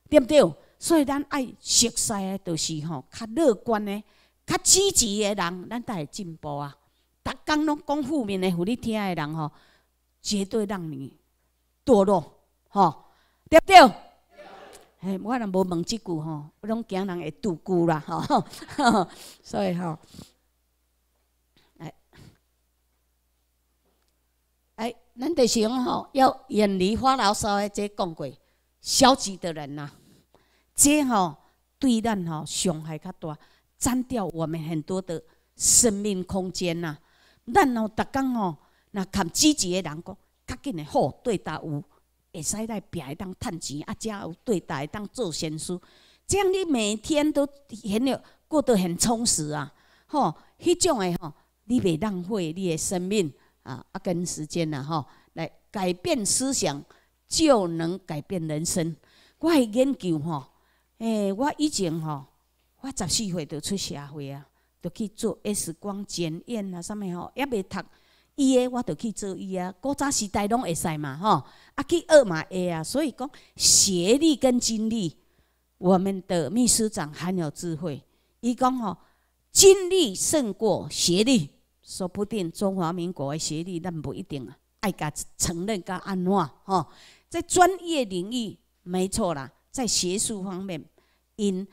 对毋对？所以咱爱熟悉的，就是吼，较乐观的、较积极的人，咱才会进步啊。逐工拢讲负面的予你听的人吼，绝对让你堕落，吼，对毋对？哎，我若无问即句吼，我拢惊人会独句啦吼，[laughs] 所以吼，哎哎，咱是讲吼，要远离发牢骚的这讲过消极的人呐，这吼对咱吼伤害较大，占掉我们很多的生命空间呐。咱哦，逐工吼，若看积极的人讲，较紧的好对答有。会使来会当趁钱，啊，才有对待当做善事。这样你每天都很过得很充实啊，吼，迄种诶吼，你袂浪费你的生命啊，啊，跟时间啊吼，来改变思想就能改变人生。我研究吼，诶，我以前吼，我十四岁就出社会啊，就去做 X 光检验啊，什物吼，也袂读医的，我就去做医啊，古早时代拢会使嘛，吼。啊，去二码 A 啊，所以讲学历跟经历，我们的秘书长很有智慧。伊讲吼，经历胜过学历，说不定中华民国的学历那不一定啊。爱甲承认甲安怎吼，在专业领域没错啦，在学术方面，因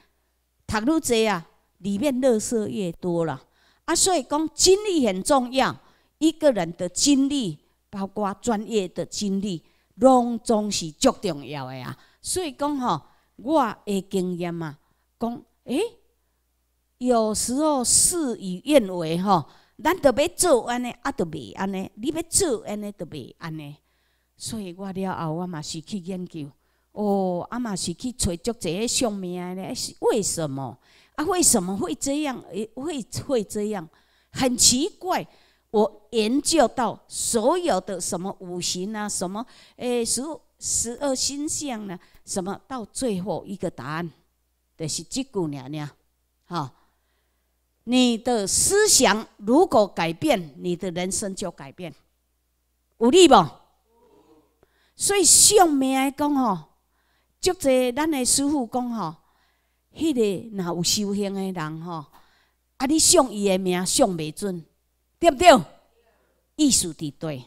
读入多啊，里面乐色越多啦。啊。所以讲经历很重要，一个人的经历，包括专业的经历。拢总是足重要的啊，所以讲吼，我的经验啊，讲诶，有时候事与愿违吼，咱得欲做安尼，啊，得袂安尼，你欲做安尼，得袂安尼。所以我了后，我嘛是去研究，哦，啊嘛是去揣足这些生命咧，是为什么？啊，为什么会这样？诶，会会这样，很奇怪。我研究到所有的什么五行啊，什么诶十十二星象呢？什么到最后一个答案，就是这姑娘娘。哈，你的思想如果改变，你的人生就改变。有理无？所以算命的讲吼，足济咱的师傅讲吼，迄个若有修行的人吼，啊你算伊的命算袂准。对不对？艺术的对，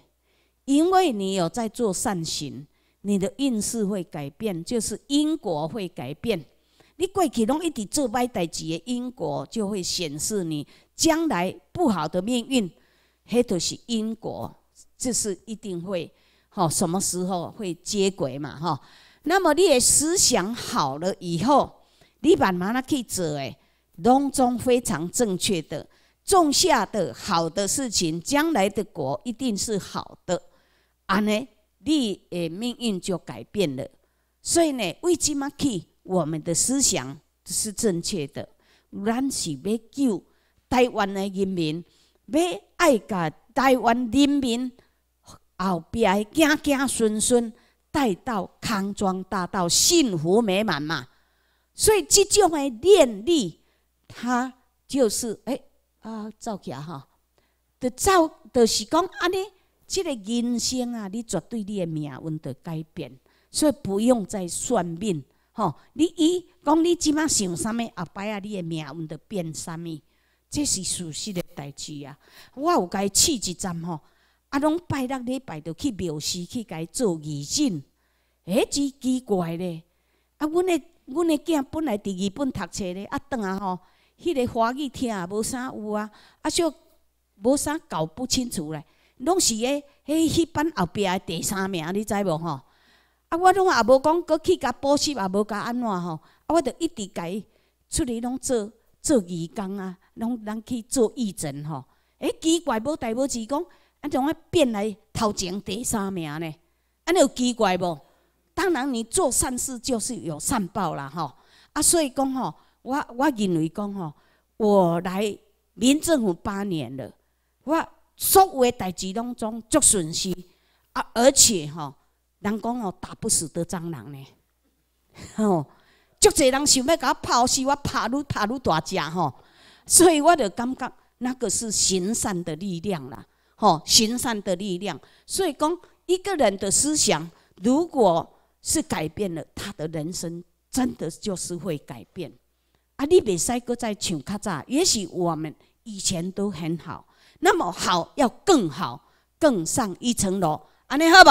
因为你有在做善行，你的运势会改变，就是因果会改变。你过去拢一直做歹代志的因果，就会显示你将来不好的命运。迄就是因果，这是一定会。吼，什么时候会接轨嘛？吼，那么你的思想好了以后，你慢嘛那去做诶，当中非常正确的。种下的好的事情，将来的果一定是好的安呢，你的命运就改变了。所以呢，为什么去？我们的思想是正确的。咱是要救台湾的人民，要爱把台湾人民后壁的子子孙孙带到康庄大道，幸福美满嘛。所以这种的念力，它就是诶。啊，走起吼，就走，就是讲安尼，这个人生啊，你绝对你的命运就改变，所以不用再算命吼。你伊讲你即马想啥物，后摆啊，你的命运就变啥物，这是事实的代志啊。我有伊试一站吼，啊，拢拜六礼拜就去庙寺去伊做义诊，哎，真奇怪咧！啊，阮的阮的囝本来伫日本读册咧，啊，当啊吼。迄个华语听也无啥有啊，啊，就无啥搞不清楚嘞，拢是诶，迄迄班后壁诶第三名，你知无吼？啊，我拢也无讲，搁去甲补习也无甲安怎吼？啊，我就一直伊出去拢做做义工啊，拢人去做义诊吼。诶，奇怪，无代无志讲，安怎变来头前第三名呢？安尼有奇怪无？当然，你做善事就是有善报啦，吼！啊，所以讲吼。我我认为讲吼，我来民政府八年了，我所有代志当中足损失啊，而且吼，人讲吼打不死的蟑螂呢，[laughs] 吼，足侪人想要我抛弃我，拍你拍你大只吼，所以我就感觉那个是行善的力量啦，吼，行善的力量。所以讲一个人的思想，如果是改变了，他的人生真的就是会改变。啊！你未使搁再想较早，也许我们以前都很好，那么好要更好，更上一层楼。安尼好不？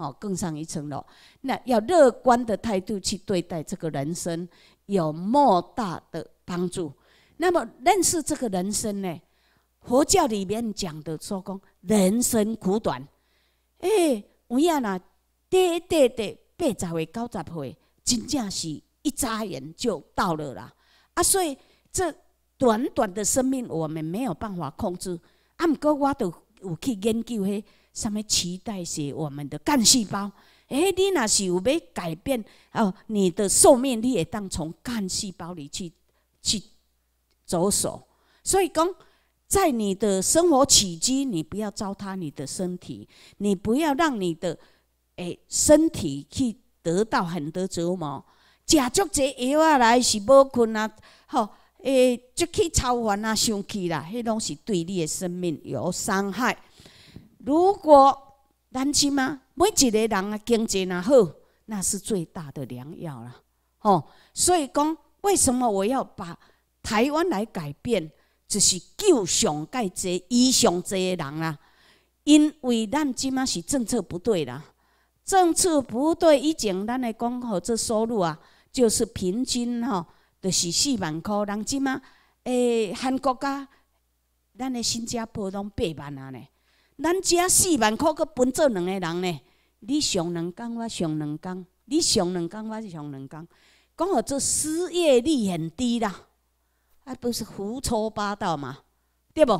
好，更上一层楼。那要乐观的态度去对待这个人生，有莫大的帮助。那么认识这个人生呢？佛教里面讲的说：“讲人生苦短。”哎，有影啦，得得得八十岁、九十岁，真正是。一眨眼就到了啦，啊！所以这短短的生命，我们没有办法控制。啊，不过我都有去研究迄什么脐带血，我们的干细胞。诶，你若是有要改变哦，你的寿命你也当从干细胞里去去着手。所以讲，在你的生活起居，你不要糟蹋你的身体，你不要让你的诶身体去得到很多折磨。食足这药啊来是无困啊，吼！诶，就去超凡啊生气啦，迄拢是对你的生命有伤害。如果咱即吗？每一个人啊，经济若好，那是最大的良药啦。吼！所以讲，为什么我要把台湾来改变？就是救上界这以上这个人啦。因为咱即啊是政策不对啦，政策不对，以前咱来讲吼，这收入啊。就是平均吼，就是四万块。人即啊，诶，韩国家，咱诶新加坡拢八万啊呢。咱遮四万块，可分做两个人呢。你上两工，我上两工；你上两工，我上两工。讲好，做失业率很低啦，还不是胡说八道嘛？对不？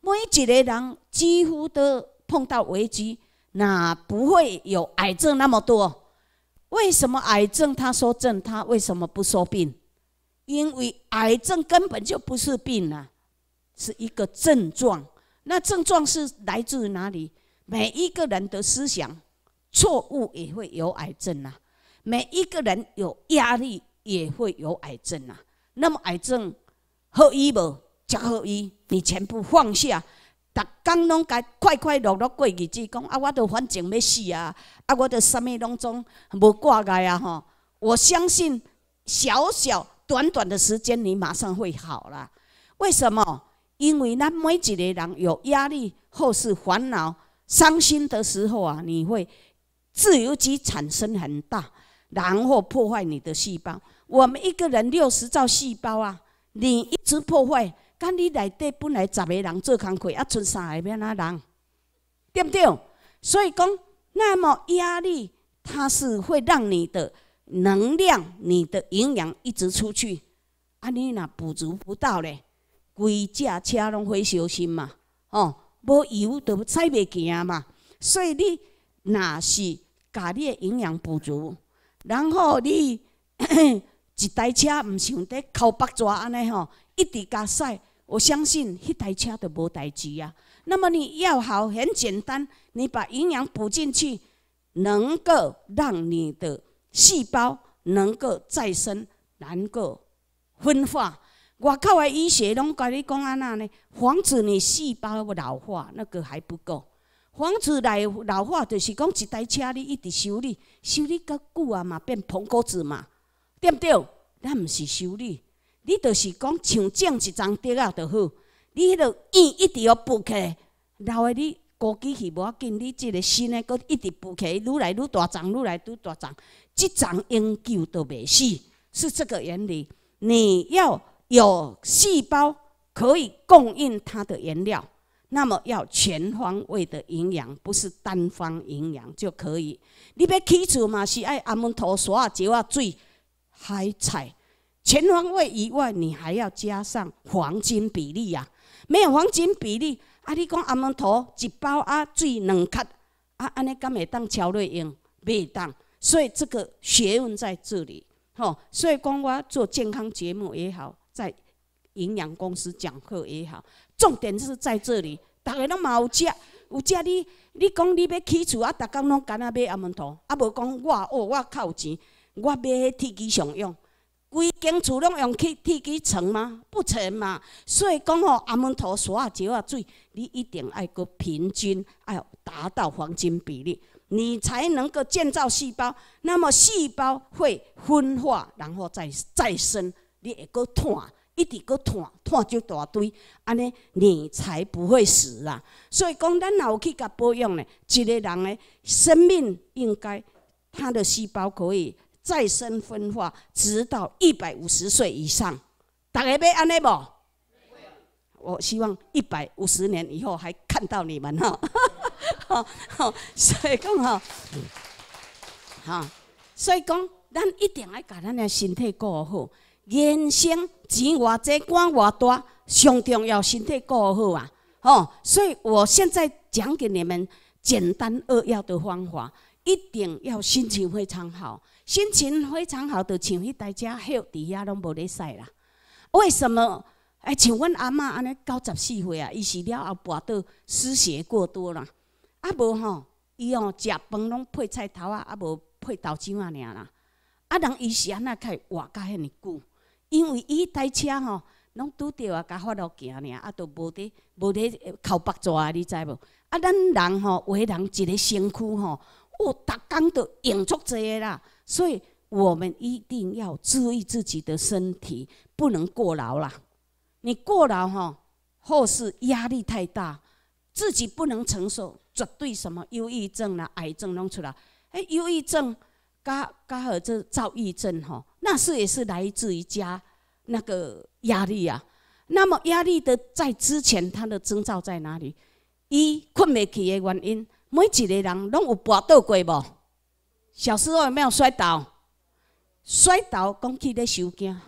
每一个人几乎都碰到危机，那不会有癌症那么多。为什么癌症他说症，他为什么不说病？因为癌症根本就不是病啊，是一个症状。那症状是来自于哪里？每一个人的思想错误也会有癌症啊，每一个人有压力也会有癌症啊。那么癌症好一不？加好一，你全部放下。逐天拢该快快乐乐过日子，讲啊，我都反正要死啊，啊，我都什么拢总无挂碍啊吼！我相信小小短短的时间，你马上会好了。为什么？因为咱每一个人有压力、或是烦恼、伤心的时候啊，你会自由基产生很大，然后破坏你的细胞。我们一个人六十兆细胞啊，你一直破坏。咁你内底本来十个人做工课，啊，剩三个要哪人？对不对？所以讲，那么压力它是会让你的能量、你的营养一直出去，啊，你若补足不到嘞？规架车拢会小心嘛，哦，无油都载袂行嘛。所以你那是家的营养不足，然后你 [coughs] 一台车唔想得靠北爪安尼吼，一直加塞。我相信迄台车都无代志啊。那么你要好很简单，你把营养补进去，能够让你的细胞能够再生，能够分化。外口的医学拢甲你讲安那呢？防止你细胞老化那个还不够，防止来老化就是讲一台车你一直修理，修理够久啊嘛，变棚骨子嘛。对不对？那不是修理。你就是讲像这样一张竹啊，就好。你迄个叶一直要补起，老的你过期是无要紧，你即个新的佫一直补起，愈来愈大丛，愈来愈大丛，即张永久都袂死，是这个原理。你要有细胞可以供应它的原料，那么要全方位的营养，不是单方营养就可以。你要起厝嘛，是爱阿门头沙、石啊、水、海菜。全方位以外，你还要加上黄金比例呀！没有黄金比例，啊，你讲阿门土一包阿最两克，啊，安尼敢会当超理用？袂当，所以这个学问在这里吼。所以讲我做健康节目也好，在营养公司讲课也好，重点是在这里。大家拢嘛有吃，有吃你，你讲你要起厝，啊，大家拢敢那买阿门土，啊，无讲我哦，我较有钱，我买迄铁机上用。规间厝拢用去铁佮床吗？不成嘛，所以讲吼，阿门陀沙啊、酒啊、水，你一定爱够平均，哎呦，达到黄金比例，你才能够建造细胞。那么细胞会分化，然后再再生，你会佮碳，一直搁碳，碳就大堆，安尼你才不会死啊。所以讲，咱老去甲保养呢，一个人呢，生命应该他的细胞可以。再生分化，直到一百五十岁以上。大家要安尼无？我希望一百五十年以后还看到你们哈。[laughs] 所以讲哈，哈，所以讲，咱一定要把咱的身体顾好。人生，钱偌济，官偌大，上重要身体顾好啊！哦，所以我现在讲给你们简单扼要的方法，一定要心情非常好。心情非常好的，像迄大家歇伫遐拢无咧使啦。为什么？哎，像阮阿嬷安尼九十四岁啊，伊是了后跋倒失血过多啦。啊无吼，伊吼食饭拢配菜头啊，啊无配豆浆啊尔啦。啊，人伊是安那开活甲遐尼久，因为伊台车吼拢拄到啊，甲发路行尔，啊都无伫无伫靠坐啊，你知无？啊，咱人吼，为人一个身躯吼。不刚刚都演出这个啦，所以我们一定要注意自己的身体，不能过劳啦。你过劳吼，或是压力太大，自己不能承受，绝对什么忧郁症啦、癌症弄出来。哎，忧郁症、加加尔这躁郁症吼，那是也是来自于家那个压力啊。那么压力的在之前，它的征兆在哪里？一困没起的原因。每一个人拢有摔倒过无？小时候有没有摔倒？摔倒讲起咧休惊，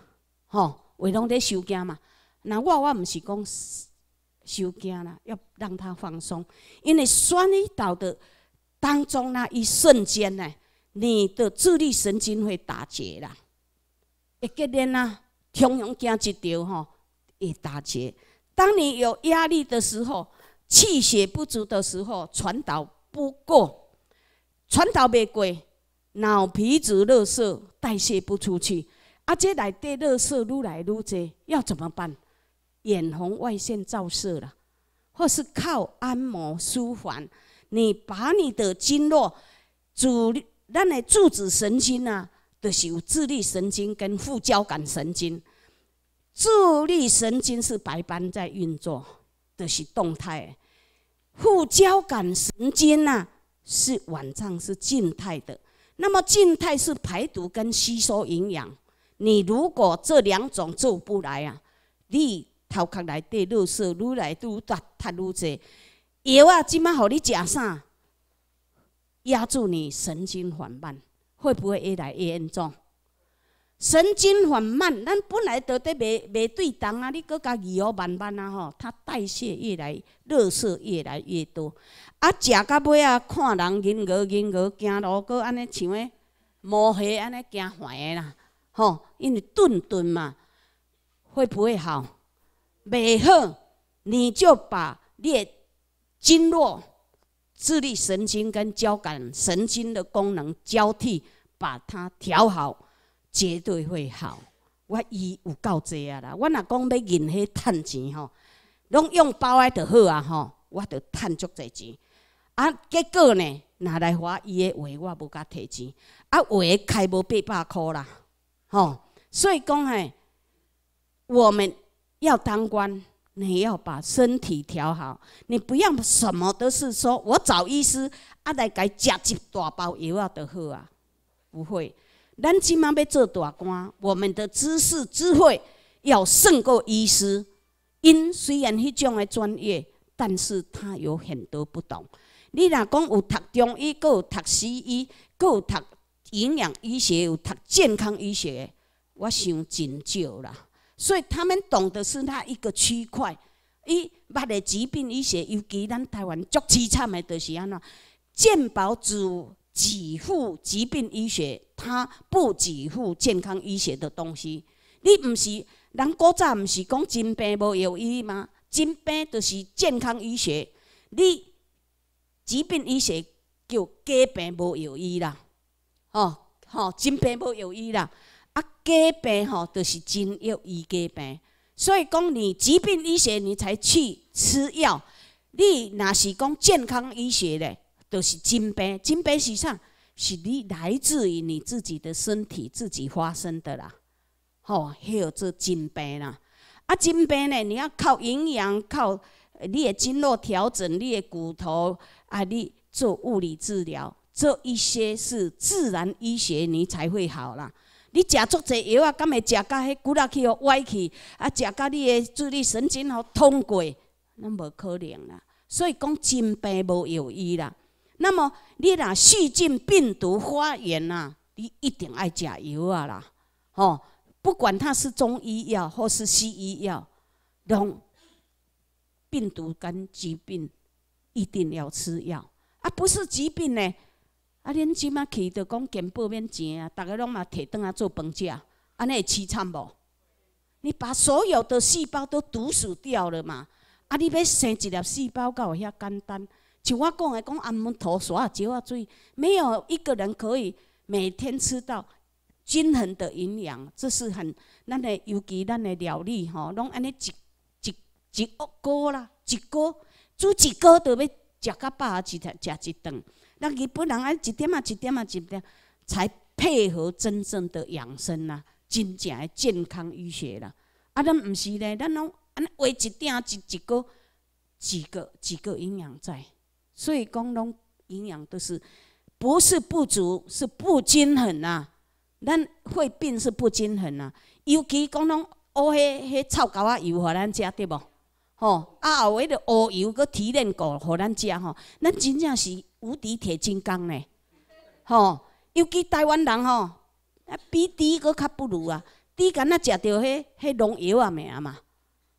吼为拢在休惊嘛？那我我毋是讲休惊啦，要让他放松。因为摔倒的当中那一瞬间呢，你的自律神经会打结啦。一啦，呢，胸惊一条吼，会打结。当你有压力的时候。气血不足的时候，传导不过，传导不过，脑皮质热射，代谢不出去，啊，这来的热射愈来愈多，要怎么办？眼红外线照射了，或是靠按摩舒缓。你把你的经络、主、那的柱子神经啊，就是自律神经跟副交感神经，自律神经是白斑在运作。就是动态，副交感神经呐是晚上是静态的。那么静态是排毒跟吸收营养。你如果这两种做不来啊，你头壳内底肉色愈来愈大，突愈侪，药啊今嘛好你吃啥，压住你神经缓慢，会不会越来越严重？神经缓慢，咱本来都得袂袂对当啊！你搁家愈熬慢慢啊吼，它代谢越来热色越来越多。啊，食到尾啊，看人婴儿婴儿行路过安尼像诶摸黑安尼惊坏的啦吼，因为顿顿嘛会不会好？袂好，你就把列经络、自律神经跟交感神经的功能交替，把它调好。绝对会好，我医有够济啊啦！我若讲要任去趁钱吼，拢用包爱就好啊吼，我着趁足济钱。啊，结果呢，拿来花伊的鞋，我无甲提钱，啊，鞋开无八百箍啦，吼。所以讲嘿，我们要当官，你要把身体调好，你不要什么都是说我找医师，啊来伊食一大包药啊就好啊，不会。咱即满要做大官，我们的知识智慧要胜过医师。因虽然迄种的专业，但是他有很多不懂。你若讲有读中医，佮有读西医，佮有读营养医学，有读健康医学，我想真少啦。所以他们懂的是那一个区块，伊捌的疾病医学，尤其咱台湾足凄惨的，就是安怎健保组。只付疾病医学，他不只付健康医学的东西。你不是人古早不是讲真病无药医吗？真病就是健康医学，你疾病医学叫假病无药医啦。哦，哦，真病无药医啦，啊，假病吼就是真药医假病。所以讲你疾病医学，你才去吃药。你若是讲健康医学嘞？就是金病，金病是啥？是你来自于你自己的身体，自己发生的啦。吼，迄号做疾病啦。啊，金病呢，你要靠营养，靠你的经络调整，你的骨头啊，你做物理治疗，做一些是自然医学，你才会好啦。你食足济药啊，敢会食到迄骨头去哦，歪去啊，食到你的自律神经哦，通过那无可能啦。所以讲，真病无药医啦。那么你若细菌病毒发炎啊，你一定爱食药啊啦，吼，不管它是中医药或是西医药，让病毒跟疾病一定要吃药啊，不是疾病呢，啊恁即啊去都讲健保免钱啊，大家拢嘛提顿啊做饭食，安尼会凄惨无？你把所有的细胞都毒死掉了嘛，啊你要生一粒细胞够有遐简单？就我讲的讲阿弥陀佛啊，就要注没有一个人可以每天吃到均衡的营养，这是很咱的尤其咱的料理吼，拢安尼一、一、一锅啦，一锅煮一锅，都要食较饱，一只食一顿。那日本人安尼一点啊，一点啊，一点，才配合真正的养生啦，真正的健康医学啦。啊，咱毋是咧，咱拢安尼喂一点，一、一个、几个、几个营养在。所以讲拢营养都是不是不足，是不均衡啊！咱会病是不均衡啊！尤其拢乌黑黑臭狗啊油，互咱食对无？吼啊！后尾的乌油搁提炼过，互咱食吼，咱真正是无敌铁金刚嘞！吼！尤其台湾人吼，啊比猪搁较不如啊！猪敢若食着迄迄农药啊咩啊嘛，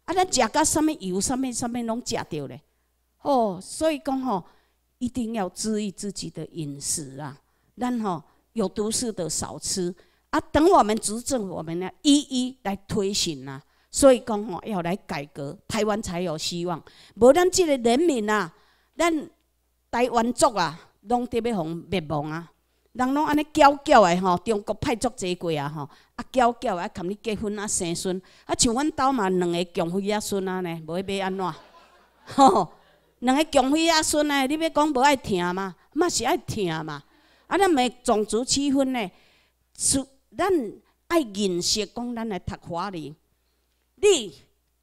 啊咱食个什物油，什物什物拢食着嘞。哦，所以讲吼，一定要注意自己的饮食啊！咱吼有毒素的少吃。啊，等我们执政，我们呢一一来推行啊。所以讲吼，要来改革台湾才有希望。无，咱这个人民啊，咱台湾族啊，拢伫要互灭亡啊！人拢安尼搅搅的吼，中国派足侪过啊吼，啊搅搅的，啊，含你结婚啊生孙，啊，像阮兜嘛，两个穷欢爷孙啊呢，无要安怎？吼！[laughs] 两个穷去啊，孙哎！你要讲无爱听嘛，嘛是爱听嘛。啊，咱咪种族区分嘞？咱爱认识，讲咱来读法律。你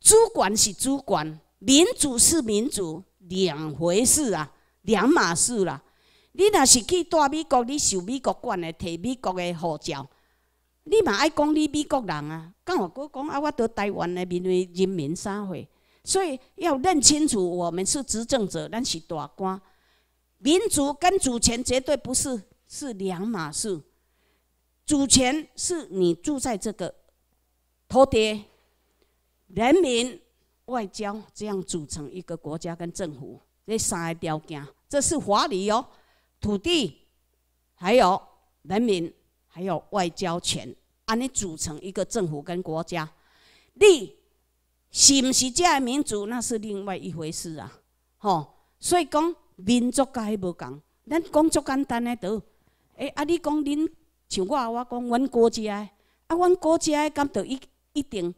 主权是主权，民主是民主，两回事啊，两码事啦。你若是去大美国，你受美国管的，摕美国的护照，你嘛爱讲你美国人啊？干我哥讲啊，我到台湾的面为人民社会？所以要认清楚，我们是执政者，但是大官、民族跟主权绝对不是是两码事。主权是你住在这个土地，人民、外交这样组成一个国家跟政府，这三个条件，这是法理哦。土地还有人民，还有外交权，安你组成一个政府跟国家，利是毋是？遮个民族那是另外一回事啊！吼，所以讲民族甲迄无共。咱讲足简单诶，倒诶，啊！你讲恁像我，我讲阮国家，啊，阮国家诶，敢到一一定，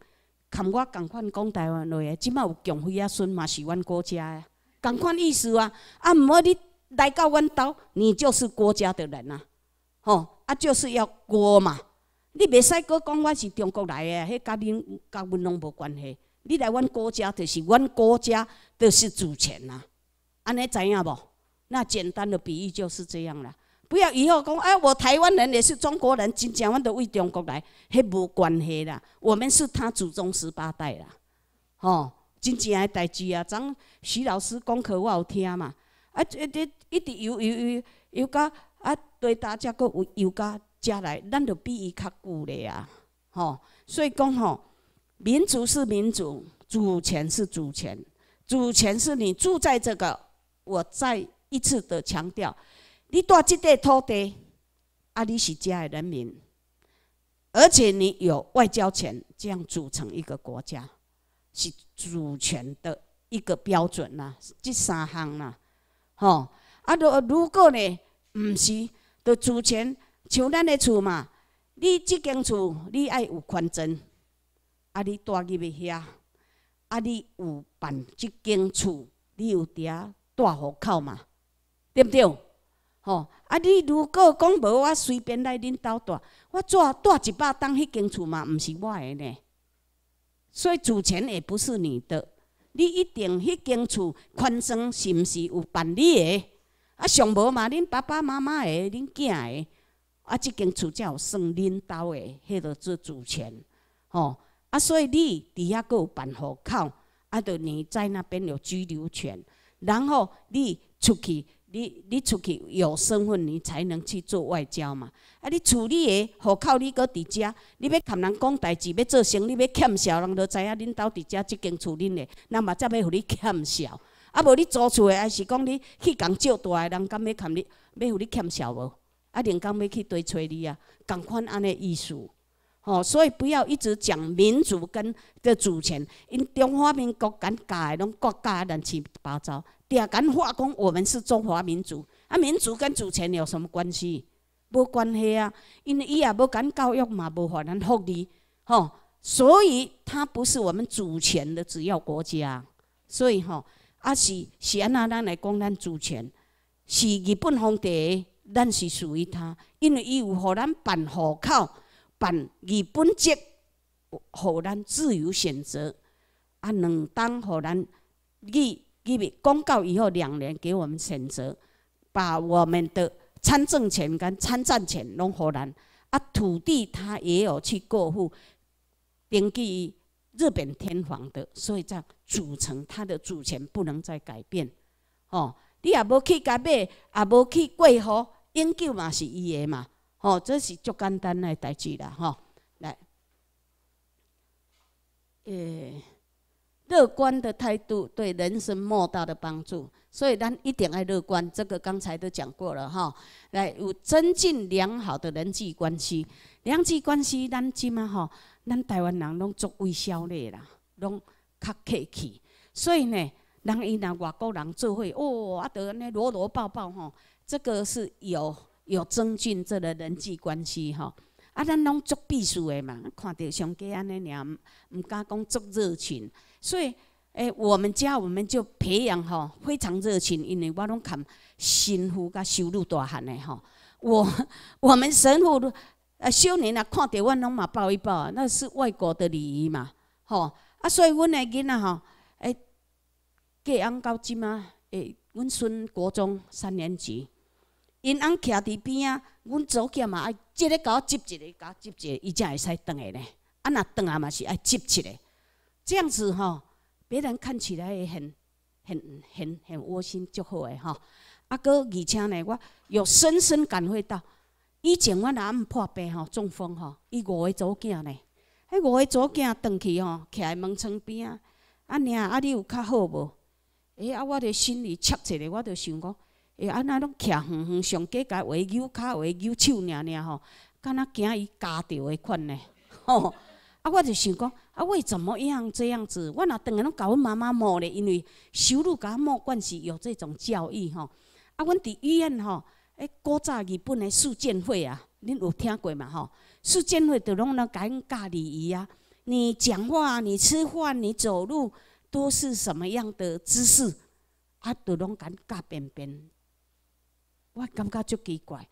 含我共款讲台湾话，诶，即满有强血啊孙嘛是阮国家诶，共款意思啊！啊，毋好你来到阮兜，你就是国家的人啊！吼，啊就是要国嘛，你袂使阁讲我是中国来诶，迄甲恁甲阮拢无关系。你来阮国家就是阮国家，就是主权啦，安尼知影无？那简单的比喻就是这样啦。不要以后讲，哎，我台湾人也是中国人，真正阮都为中国来，迄无关系啦。我们是他祖宗十八代啦，吼，真正诶代志啊。昨徐老师讲课我有听嘛，啊，一直一直游游游游加，啊，对大家阁有有加遮来，咱就比伊较久咧啊，吼。所以讲吼。民族是民族，主权是主权，主权是你住在这个。我再一次的强调，你住这块土地，啊，你是家人民，而且你有外交权，这样组成一个国家，是主权的一个标准呐，这三项呐，吼。啊，如如果呢，唔是的主权，像咱的厝嘛，你这间厝你爱有权证。啊！你住去遐？啊！你有办即间厝？你有嗲住户口嘛？对不对？吼！啊！你如果讲无，我随便来恁兜住，我住住一百栋迄间厝嘛，毋是我的呢。所以主权也不是你的。你一定迄间厝宽松是毋是有办理诶？啊，上无嘛？恁爸爸妈妈诶，恁囝诶。啊，即间厝才有算恁兜诶。迄个做主权，吼。啊，所以你底下搁有办户口，啊，就你在那边有居留权，然后你出去，你你出去有身份，你才能去做外交嘛。啊，你处理的户口，你搁伫遮，你要含人讲代志，要做成，你要欠账，人就知影恁兜伫遮即间厝恁的，那嘛则要互你欠账。啊，无你租厝的，还是讲你去共借住的，人敢要欠你，要互你欠账无？啊，人敢要去对找你啊，共款安尼意思。哦，所以不要一直讲民主跟的主权，因中华民国改改拢国家乱七八糟，二敢话讲我们是中华民族？啊，民族跟主权有什么关系？无关系啊，因为伊也无敢教育嘛，无法能福利。吼，所以它不是我们主权的，只要国家。所以吼，啊是是拿咱来讲咱主权，是日本皇帝，咱是属于他，因为伊有互咱办户口。办二本籍，互咱自由选择。啊，两当互咱二二公告以后两年，给我们选择。把我们的参政权跟参战权拢互咱。啊，土地他也有去过户，登记日本天皇的，所以叫组成他的主权不能再改变。哦，你也无去甲买，也无去过户，永久嘛是伊个嘛。哦，这是足简单的代志啦，吼，来，诶，乐观的态度对人生莫大的帮助，所以咱一定爱乐观，这个刚才都讲过了吼，来，有增进良好的人际关系，人际关系咱今啊吼，咱台湾人拢足微笑咧啦，拢较客气，所以呢，人伊若外国人做会，哦，啊得尼搂搂抱抱吼，这个是有。有增进这个人际关系吼。啊，咱拢做秘书的嘛，看到上加安尼念，唔敢讲足热情，所以，诶，我们家我们就培养吼非常热情，因为我拢看神父甲收入大汉的吼。我 [laughs] 我们神父，啊，少年啊，看到我拢嘛抱一抱，那是外国的礼仪嘛，吼，啊，所以阮的囡仔吼，诶，隔翁到即啊，诶，阮孙国中三年级。因翁徛伫边啊，阮祖囝嘛爱即个甲我接一个，甲我接一个，伊才会使蹲来咧。啊若蹲啊嘛是爱接一个，这样子吼，别人看起来也很很很很窝心，就好个吼。啊，搁而且呢，我有深深感会到，以前我若毋破病吼，中风吼，伊五个祖囝呢，迄五个祖囝蹲去吼，徛门窗边啊，娘，啊你有较好无？哎啊，我伫心里测一下，我就想讲。诶，安那拢徛远远，上加加围扭脚，围扭手，尔尔吼，敢若惊伊夹着迄款呢？吼。啊，我就想讲，啊，为怎么样这样子？我若当然拢甲阮妈妈骂咧，因为收入甲骂惯是有这种教育吼。啊，阮伫医院吼，诶，古早日本诶四见会啊，恁有听过嘛吼？四见会就拢甲讲教礼仪啊，你讲话，你吃饭，你走路都是什么样的姿势？啊，就拢敢教便便，我感觉足奇怪，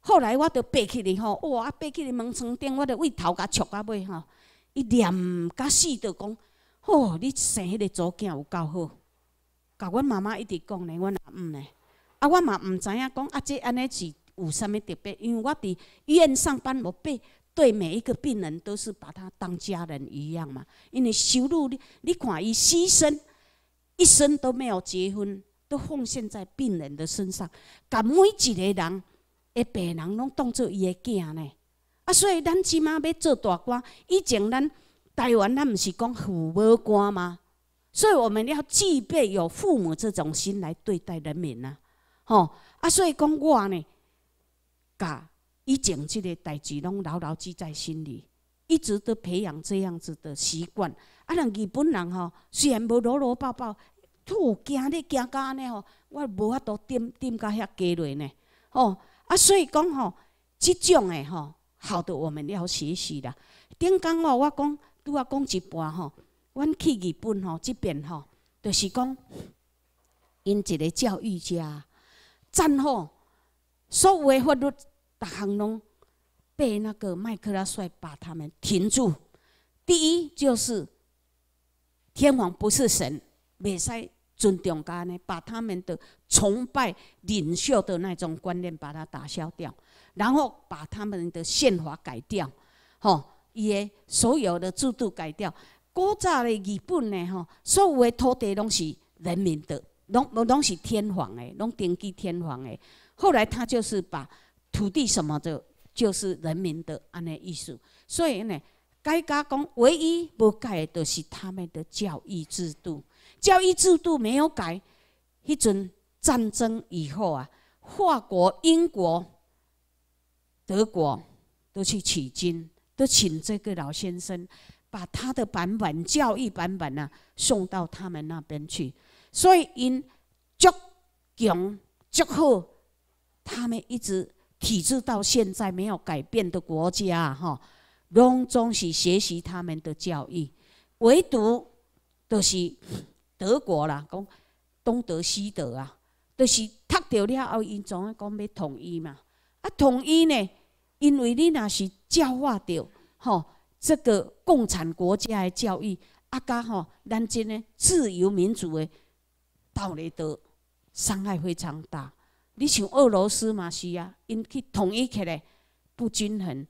后来我就爬起嚟吼，哇！爬起嚟门床顶，我就为头家触啊尾吼，伊念甲死的讲，哦，你生迄个某囝有够好，甲阮妈妈一直讲呢，阮也毋呢，啊，我嘛毋知影讲啊，这安尼是有啥物特别？因为我伫医院上班，我被对每一个病人都是把他当家人一样嘛，因为收入你你看，伊牺生一生都没有结婚。都奉献在病人的身上，把每一个人的病人拢当做伊的囝呢。啊，所以咱即码要做大官。以前咱台湾，咱不是讲父母官吗？所以我们要具备有父母这种心来对待人民啊。吼，啊，所以讲我呢，把以前这个代志拢牢牢记在心里，一直都培养这样子的习惯。啊，人日本人吼，虽然无搂搂抱抱。吐惊咧，惊到安尼吼，我无法度点点到遐鸡落呢，哦，啊，所以讲吼，即种诶吼，好的我们要学习啦。顶讲吼，我讲拄啊讲一半吼，阮去日本吼，即边吼，就是讲因一个教育家，战后所有诶法律，逐项拢被那个麦克拉帅把他们停住。第一就是天皇不是神，袂使尊重家呢，把他们的崇拜领袖的那种观念把它打消掉，然后把他们的宪法改掉，吼，伊的所有的制度改掉。古早的日本呢，吼，所有的土地拢是人民的，拢无拢是天皇的，拢登记天皇的。后来他就是把土地什么的，就是人民的安尼意思。所以呢，该家讲唯一不改的，就是他们的教育制度。教育制度没有改。一阵战争以后啊，法国、英国、德国都去取经，都请这个老先生把他的版本、教育版本啊送到他们那边去。所以因足强足厚，他们一直体制到现在没有改变的国家啊，哈，拢总是学习他们的教育，唯独都是。德国啦，讲东德西德啊，就是踢掉了后，因总个讲要统一嘛。啊，统一呢，因为你若是教化着吼，这个共产国家的教育，啊加吼，咱即个自由民主的道理，都伤害非常大。你像俄罗斯嘛，是啊，因去统一起来不均衡，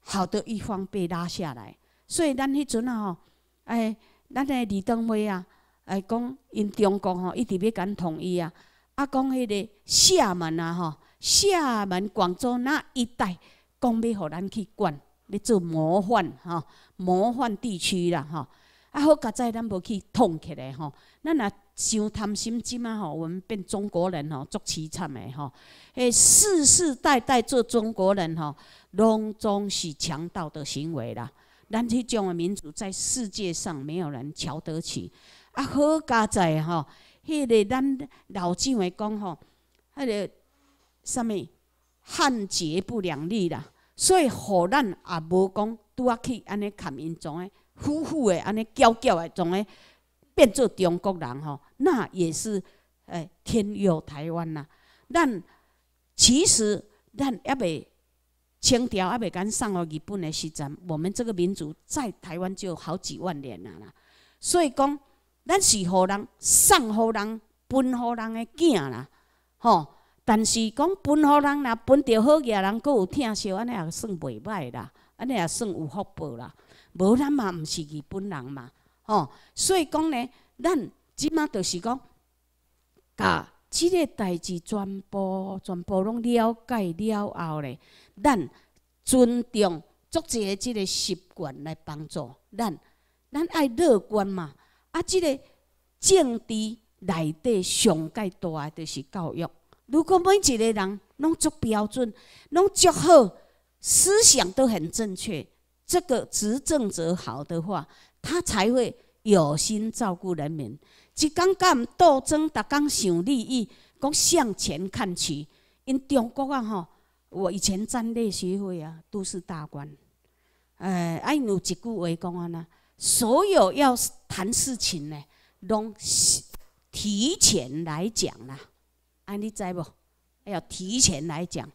好的一方被拉下来，所以咱迄阵啊吼，哎，咱的李登辉啊。哎，讲因中国吼一直要敢统一啊！啊，讲迄个厦门啊，吼厦门、广州那一带，讲要互咱去管，要做模范吼模范地区啦，吼啊，好，甲仔咱无去捅起来，吼！咱若伤贪心即嘛，吼！我们变中国人吼，足凄惨的吼！哎，世世代代做中国人吼，拢总是强盗的行为啦！咱去种诶民族在世界上没有人瞧得起。啊，好佳哉吼！迄个咱老蒋来讲吼，迄个啥物汉绝不两立啦，所以互咱也无讲拄啊去安尼砍因种诶，呼呼的安尼叫叫的种诶变做中国人吼，那也是诶天佑台湾啦。咱其实咱也未清朝也未敢上到日本的时阵，我们这个民族在台湾就好几万年啦啦，所以讲。咱是好人，送好人，分好人的囝啦，吼！但是讲分好人若分着好个，人佫有疼惜，安尼也算袂歹啦，安尼也算有福报啦。无咱嘛毋是日本人嘛，吼！所以讲呢，咱即马就是讲，甲即个代志全部全部拢了解了后咧，咱尊重作者即个习惯来帮助咱，咱爱乐观嘛。啊，这个政治内底上界大，就是教育。如果每一个人拢足标准，拢足好，思想都很正确，这个执政者好的话，他才会有心照顾人民。只讲讲斗争，逐讲想利益，讲向前看去。因中国啊，吼，我以前战略协会啊，都是大官。诶，爱有一句话讲啊呢？所有要谈事情呢，拢提前来讲啦。啊，你知不？要提前来讲。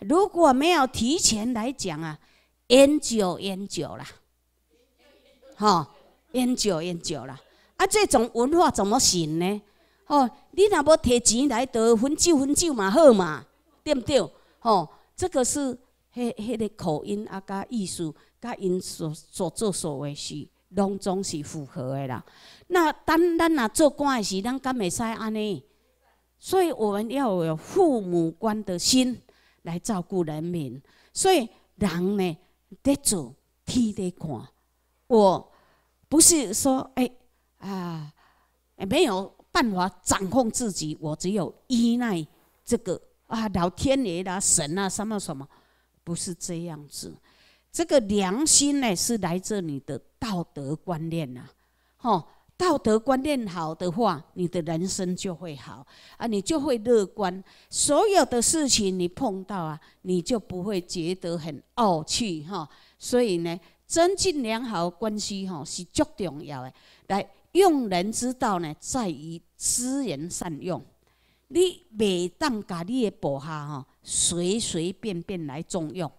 如果没有提前来讲啊，烟酒烟酒啦，哈，烟酒烟酒啦。啊，这种文化怎么行呢？哦，你若要提钱来多分酒分酒嘛好嘛，对不对？哦，这个是迄迄个口音啊，甲艺术甲因所所作所为是。拢总是符合的啦。那当咱啊做官的时，咱敢会使安尼？所以我们要有父母官的心来照顾人民。所以人呢，得做，天得看。我不是说哎啊没有办法掌控自己，我只有依赖这个啊老天爷啦、神啊、什么什么，不是这样子。这个良心呢，是来自你的。道德观念呐，吼，道德观念好的话，你的人生就会好啊，你就会乐观。所有的事情你碰到啊，你就不会觉得很傲气哈。所以呢，增进良好的关系哈是最重要的。来，用人之道呢，在于知人善用。你每当家你的部下哈，随随便便来重用，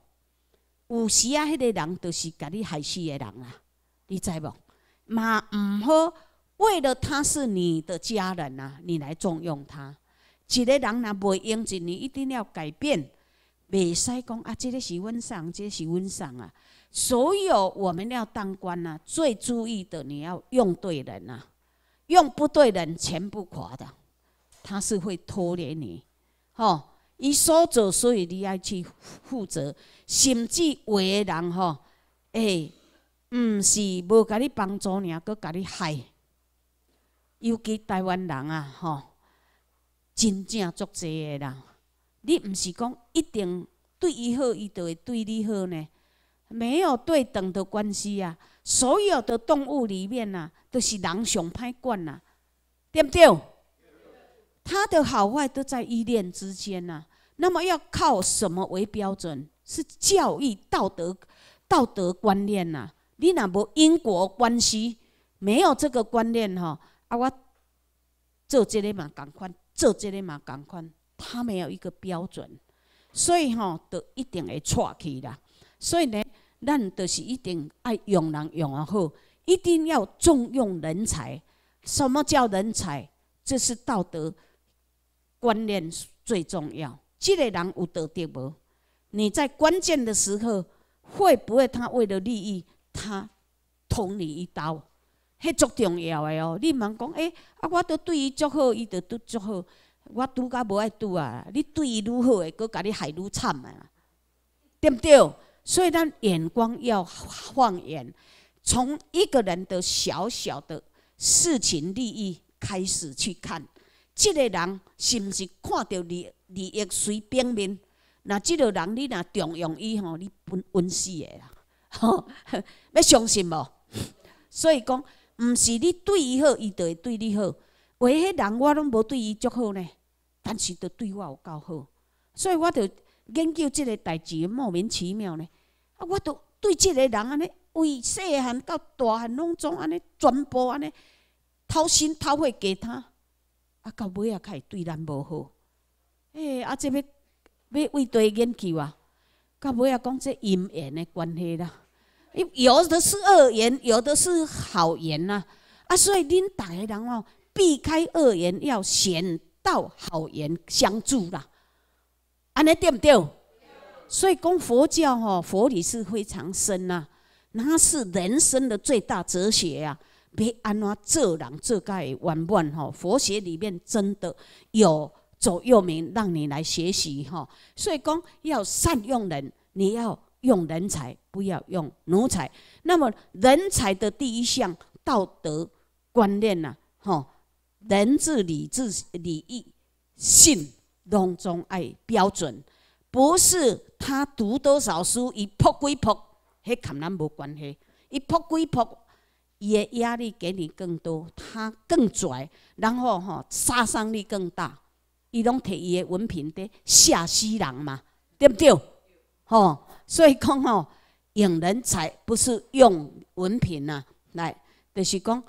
有时啊，迄个人就是家你害死的人啦。你知不？嘛唔好为了他是你的家人呐，你来重用他。一个人呐，未用尽你一定要改变。未使讲啊，这个是温即这是温上啊。所有我们要当官呐，最注意的你要用对人呐。用不对人，钱不垮的，他是会拖累你。吼，一说做，所以你要去负责，甚至有的人吼，哎。毋是无甲你帮助，尔阁甲你害。尤其台湾人啊，吼，真正足济的人，你毋是讲一定对伊好，伊就会对你好呢？没有对等的关系啊。所有的动物里面啊，都是人上歹管啊，对毋对？它的好坏都在一念之间呐。那么要靠什么为标准？是教育道德道德观念呐？你若无因果关系，没有这个观念吼，啊，我做这个嘛共款，做这个嘛共款，他没有一个标准，所以吼，都一定会错去啦。所以呢，咱都是一定爱用人用啊好，一定要重用人才。什么叫人才？这是道德观念最重要。这个人有道德无？你在关键的时候，会不会他为了利益？他捅你一刀，迄足重要诶哦！你茫讲诶，啊，我都对伊足好，伊就都足好，我拄甲无爱拄啊！你对伊愈好，诶，佫甲你害愈惨啊，对毋对？所以咱眼光要放远，从一个人的小小的事情利益开始去看，即个人是毋是看到利利益随表面，那即个人你若重用伊吼，你本稳死诶啦！吼，[laughs] 要相信无？所以讲，毋是你对伊好，伊就会对你好。为迄人，我拢无对伊足好呢，但是都对我有够好。所以我就研究即个代志莫名其妙呢。啊，我都对即个人安尼，为细汉到大汉拢总安尼，全部安尼掏心掏肺给他。啊，到尾啊，开始对咱无好。哎，啊，这要要为对研究啊，到尾啊，讲即姻缘的关系啦。有的是恶言，有的是好言呐，啊，所以您打人哦，避开恶言，要选到好言相助啦。安尼对不对？所以讲佛教哈，佛理是非常深呐，那是人生的最大哲学啊。别安那做人做该玩满哈，佛学里面真的有左右铭，让你来学习哈。所以讲要善用人，你要。用人才，不要用奴才。那么人才的第一项道德观念啊，吼，仁治、礼治、礼义信，拢中爱标准，不是他读多少书，一扑归扑，迄肯定无关系。一扑归扑，伊的压力给你更多，他更拽，然后吼杀伤力更大。伊拢摕伊的文凭在吓死人嘛，对不对？吼。所以讲哦，用人才不是用文凭呐，来就是讲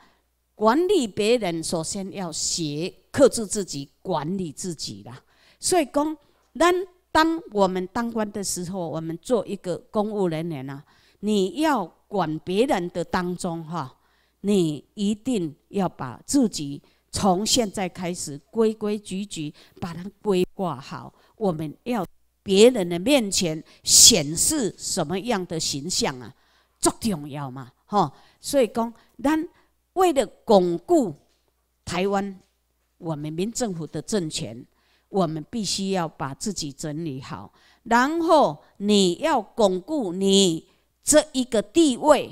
管理别人，首先要学克制自己，管理自己啦。所以讲，当当我们当官的时候，我们做一个公务人员呐，你要管别人的当中哈，你一定要把自己从现在开始规规矩矩，把它规划好。我们要。别人的面前显示什么样的形象啊？足重要嘛，吼！所以讲，咱为了巩固台湾我们民政府的政权，我们必须要把自己整理好。然后，你要巩固你这一个地位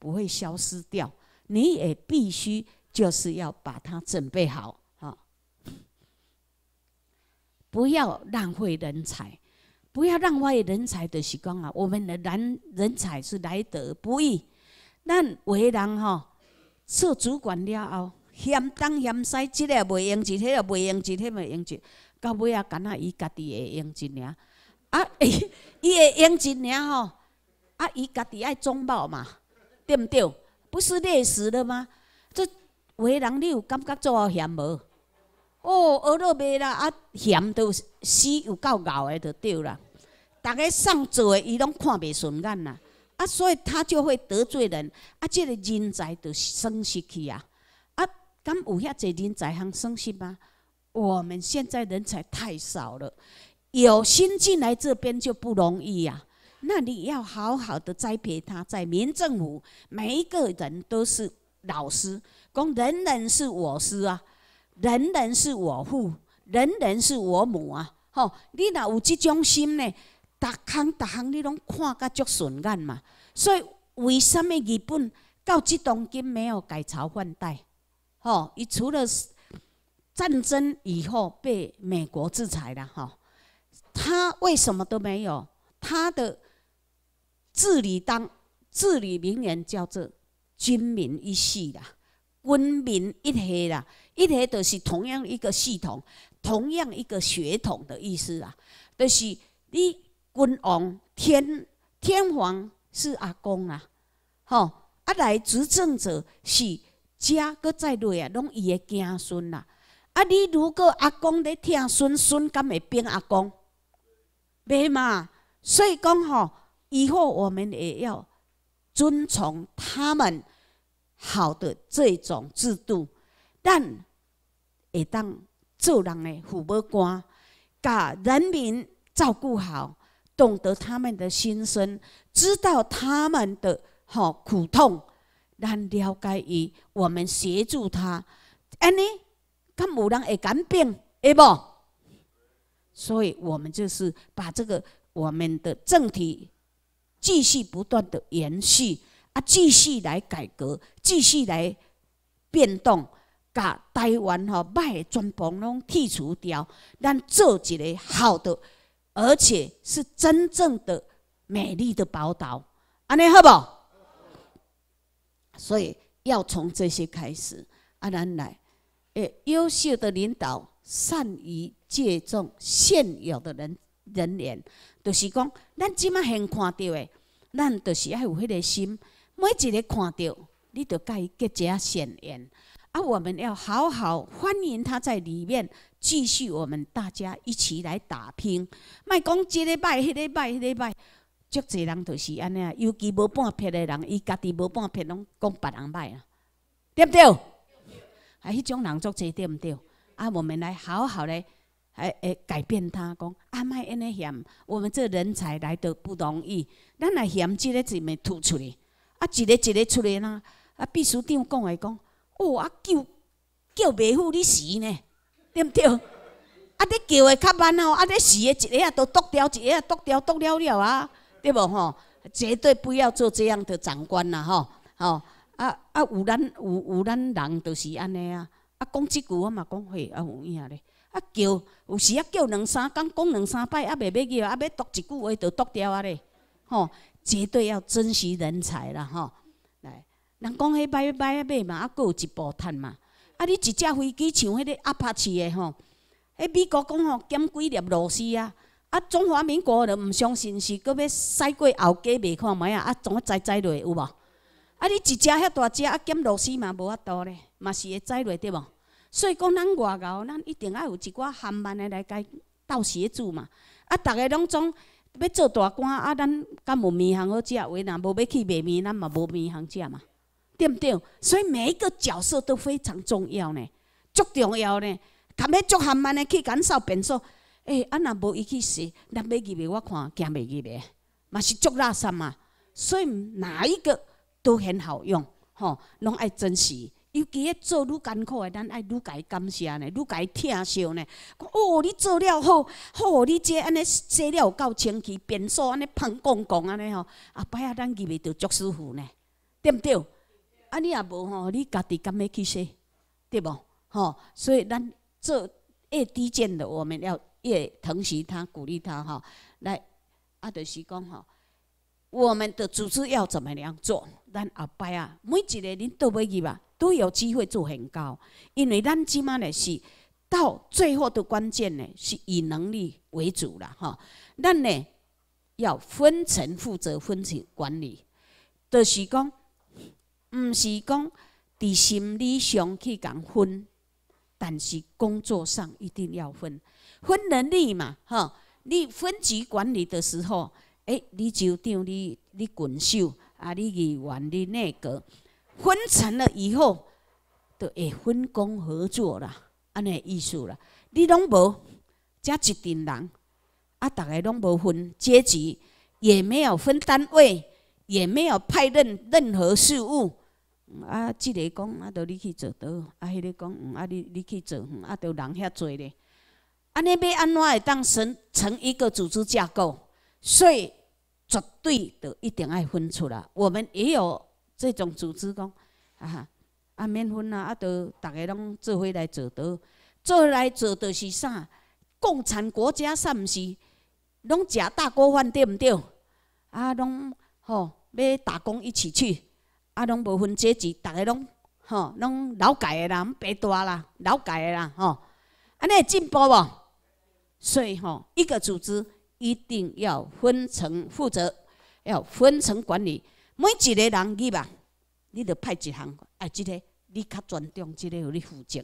不会消失掉，你也必须就是要把它准备好。不要浪费人才，不要浪费人才的时光啊！我们的人人才是来得不易，那为人吼做主管了后嫌东嫌西，即个袂用钱，迄个袂用钱，迄个袂用钱，到尾啊，囡仔伊家己会用一尔啊，[laughs] 伊会用一尔吼，啊，伊家己爱装宝嘛，对毋对？不是劣死的吗？这为人，你有感觉做嫌无？哦，学都袂啦，啊嫌都死有够咬的，就对啦。逐个送做，伊拢看袂顺眼啦，啊，所以他就会得罪人。啊，即个人才就损失去啊。啊，敢有遐济人才通损失吗？我们现在人才太少了，有新进来这边就不容易呀。那你要好好的栽培他，在民政府，每一个人都是老师，讲人人是我师啊。人人是我父，人人是我母啊！吼，你若有即种心呢，逐行逐行，你拢看甲足顺眼嘛。所以，为什么日本到这当今没有改朝换代？吼，伊除了战争以后被美国制裁了，吼，他为什么都没有？他的治理当治理名言叫做“军民一系”啦，军民一体啦。一个就是同样一个系统，同样一个血统的意思啊，就是你君王天天皇是阿公啊，吼，啊来执政者是家搁再内啊，拢伊个子孙啦。啊，你如果阿公咧听孙孙，敢会变阿公？袂嘛，所以讲吼，以后我们也要遵从他们好的这种制度，但。会当做人诶，父母官，把人民照顾好，懂得他们的心声，知道他们的吼苦痛，咱了解伊，我们协助他。安尼，咁有人会改变，诶无？所以，我们就是把这个我们的政体继续不断的延续，啊，继续来改革，继续来变动。把台湾吼歹的，全部拢剔除掉，咱做一个好的，而且是真正的美丽的宝岛，安尼好不？所以要从这些开始，阿咱来，诶，优秀的领导善于借重现有的人人员，就是讲咱即满现看到的，咱就是爱有迄个心，每一个看到，你就该结结善缘。啊！我们要好好欢迎他，在里面继续我们大家一起来打拼。莫讲这礼拜、迄礼拜、迄礼拜，足侪人都是安尼啊。尤其无半撇的人，伊家己无半撇，拢讲别人歹啊，对不对？啊，迄种人足济，对不对？啊，我们来好好咧，诶诶，改变他讲啊，麦安尼嫌我们这人才来的不容易，咱来嫌即个字面吐出来，啊，一个一个出来呐，啊，秘书长讲来讲。哦啊叫叫，袂赴。你死呢，对毋对？啊，你叫的较慢哦，啊，你死的一个啊都剁掉，一个啊剁掉剁了了啊，对无吼？绝对不要做这样的长官啦，吼！吼！啊啊，有咱有有咱人就是安尼啊！啊，讲即句我嘛讲嘿，啊有影咧。啊叫，有时啊叫两三工，讲两三摆啊，袂要紧啊，要剁一句话就剁掉啊咧。吼！绝对要珍惜人才啦吼。人讲迄摆摆啊买嘛，啊佫有一步趁嘛。啊，你一架飞机像迄个阿帕奇的吼，迄美国讲吼减几粒螺丝啊，啊，中华民国就毋相信，是佫要驶过后街卖看觅啊，啊，总个载载落有无？啊，你一只遐大只啊，减螺丝嘛无法度咧，嘛是会载落对无？所以讲咱外交，咱一定爱有一寡含万诶来解斗协助嘛。啊，逐个拢总要做大官，啊，咱敢无面通好食话？若无要去卖面，咱嘛无面通食嘛。对毋对？所以每一个角色都非常重要呢，足重要呢。含许足含慢的去感受变数。欸，安那无伊去事，咱袂入去，我看惊袂入去，嘛是足垃圾嘛。所以哪一个都很好用，吼，拢爱珍惜。尤其做愈艰苦的，咱爱愈该感谢呢，愈该疼惜呢。哦，你做了好，好，你这安尼做了够清气，变数安尼砰咣咣安尼吼，啊，摆下咱入去着足舒服呢，对毋对？啊，你也无吼，你家己敢欲去说，对无吼，所以咱做越低贱的，我们要越疼惜他、鼓励他，吼，来，啊，就是讲，吼，我们的组织要怎么样做？咱后摆啊，每一个人都要去吧，都有机会做很高。因为咱即满呢是到最后的关键呢，是以能力为主啦。吼，咱呢要分层负责、分层管理，就是讲。毋是讲伫心理上去讲分，但是工作上一定要分。分能力嘛，吼，你分级管理的时候，欸，你就掉你你群秀啊，你二完你那个分成了以后，就会分工合作啦，安尼意思啦。你拢无，遮一群人，啊，逐个拢无分阶级，也没有分单位。也没有派任任何事务。啊，这个讲啊，到你去做导。啊，那个讲嗯，啊，你你去做。啊，到人遐多咧。安尼要安怎会当成成一个组织架构？所以绝对得一定爱分出来。我们也有这种组织讲，啊，啊，免分啊，啊，到大家拢做伙来做导。做来做就是啥？共产国家是毋是？拢食大锅饭对毋对？啊，拢吼。要打工一起去，啊，拢无分阶级，大家拢吼，拢老改的啦，咁大啦，老改的啦，吼，安尼进步无？所以吼，一个组织一定要分层负责，要分层管理。每一个人去吧，你得派一项，啊，即个你较尊重，即个互你负责。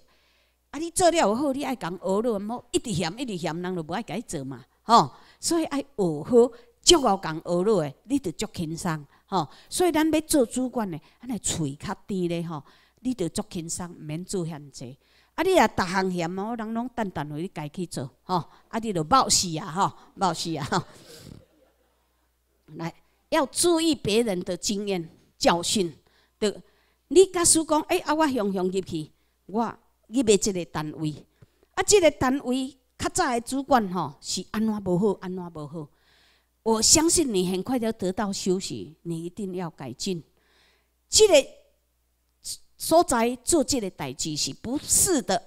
啊，你做了有好，你爱讲恶路，无一直嫌，一直嫌，人就无爱改做嘛，吼。所以爱学好，足好讲学路诶，你着足轻松。吼，所以咱要做主管的，咱尼喙较甜咧吼，你着足轻松，毋免做遐济。啊，你啊，逐项嫌哦，人拢单单位你家去做吼，啊，你着冒死啊吼，冒死啊吼。来，要注意别人的经验教训。着你假使讲，哎啊，我雄雄入去，我入个即个单位，啊，即个单位较早的主管吼是安怎无好，安怎无好。我相信你很快就得到休息，你一定要改进。这个所在做这个代志是不是的，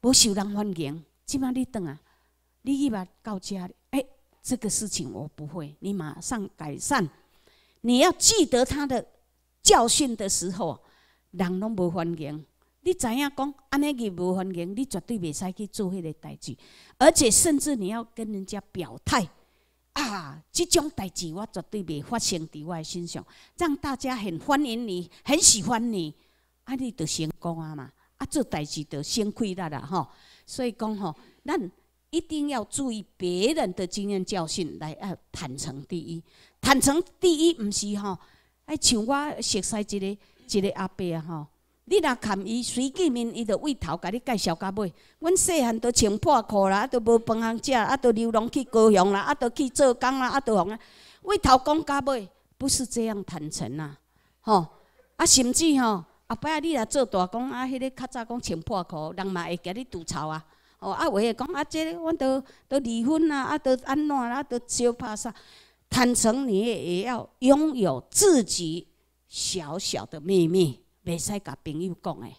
不受人欢迎。今嘛你等啊，你伊嘛到家，哎，这个事情我不会，你马上改善。你要记得他的教训的时候，人拢无欢迎。你知影讲，安尼个无欢迎，你绝对袂使去做迄个代志，而且甚至你要跟人家表态。啊，这种代志我绝对袂发生伫我身上，让大家很欢迎你，很喜欢你，啊，你就成功啊嘛！啊，做代志就先亏力啦，吼。所以讲吼，咱一定要注意别人的经验教训，来啊，坦诚第一。坦诚第一，毋是吼，爱像我熟悉一个一个阿伯啊，吼。你若看伊，随见面，伊就为头，甲你介绍甲尾。阮细汉都穿破裤啦，都无饭通食，啊，都流浪去高雄啦，啊，都去做工啦，啊，都红啊。为头讲甲尾，不是这样坦诚啊，吼啊，甚至吼，后摆你若做大工啊，迄个较早讲穿破裤，人嘛会甲你吐槽啊。哦，啊，话讲啊，这阮都都离婚啦，啊，都安怎啦，都小怕啥？坦诚，你也要拥有自己小小的秘密。袂使甲朋友讲诶！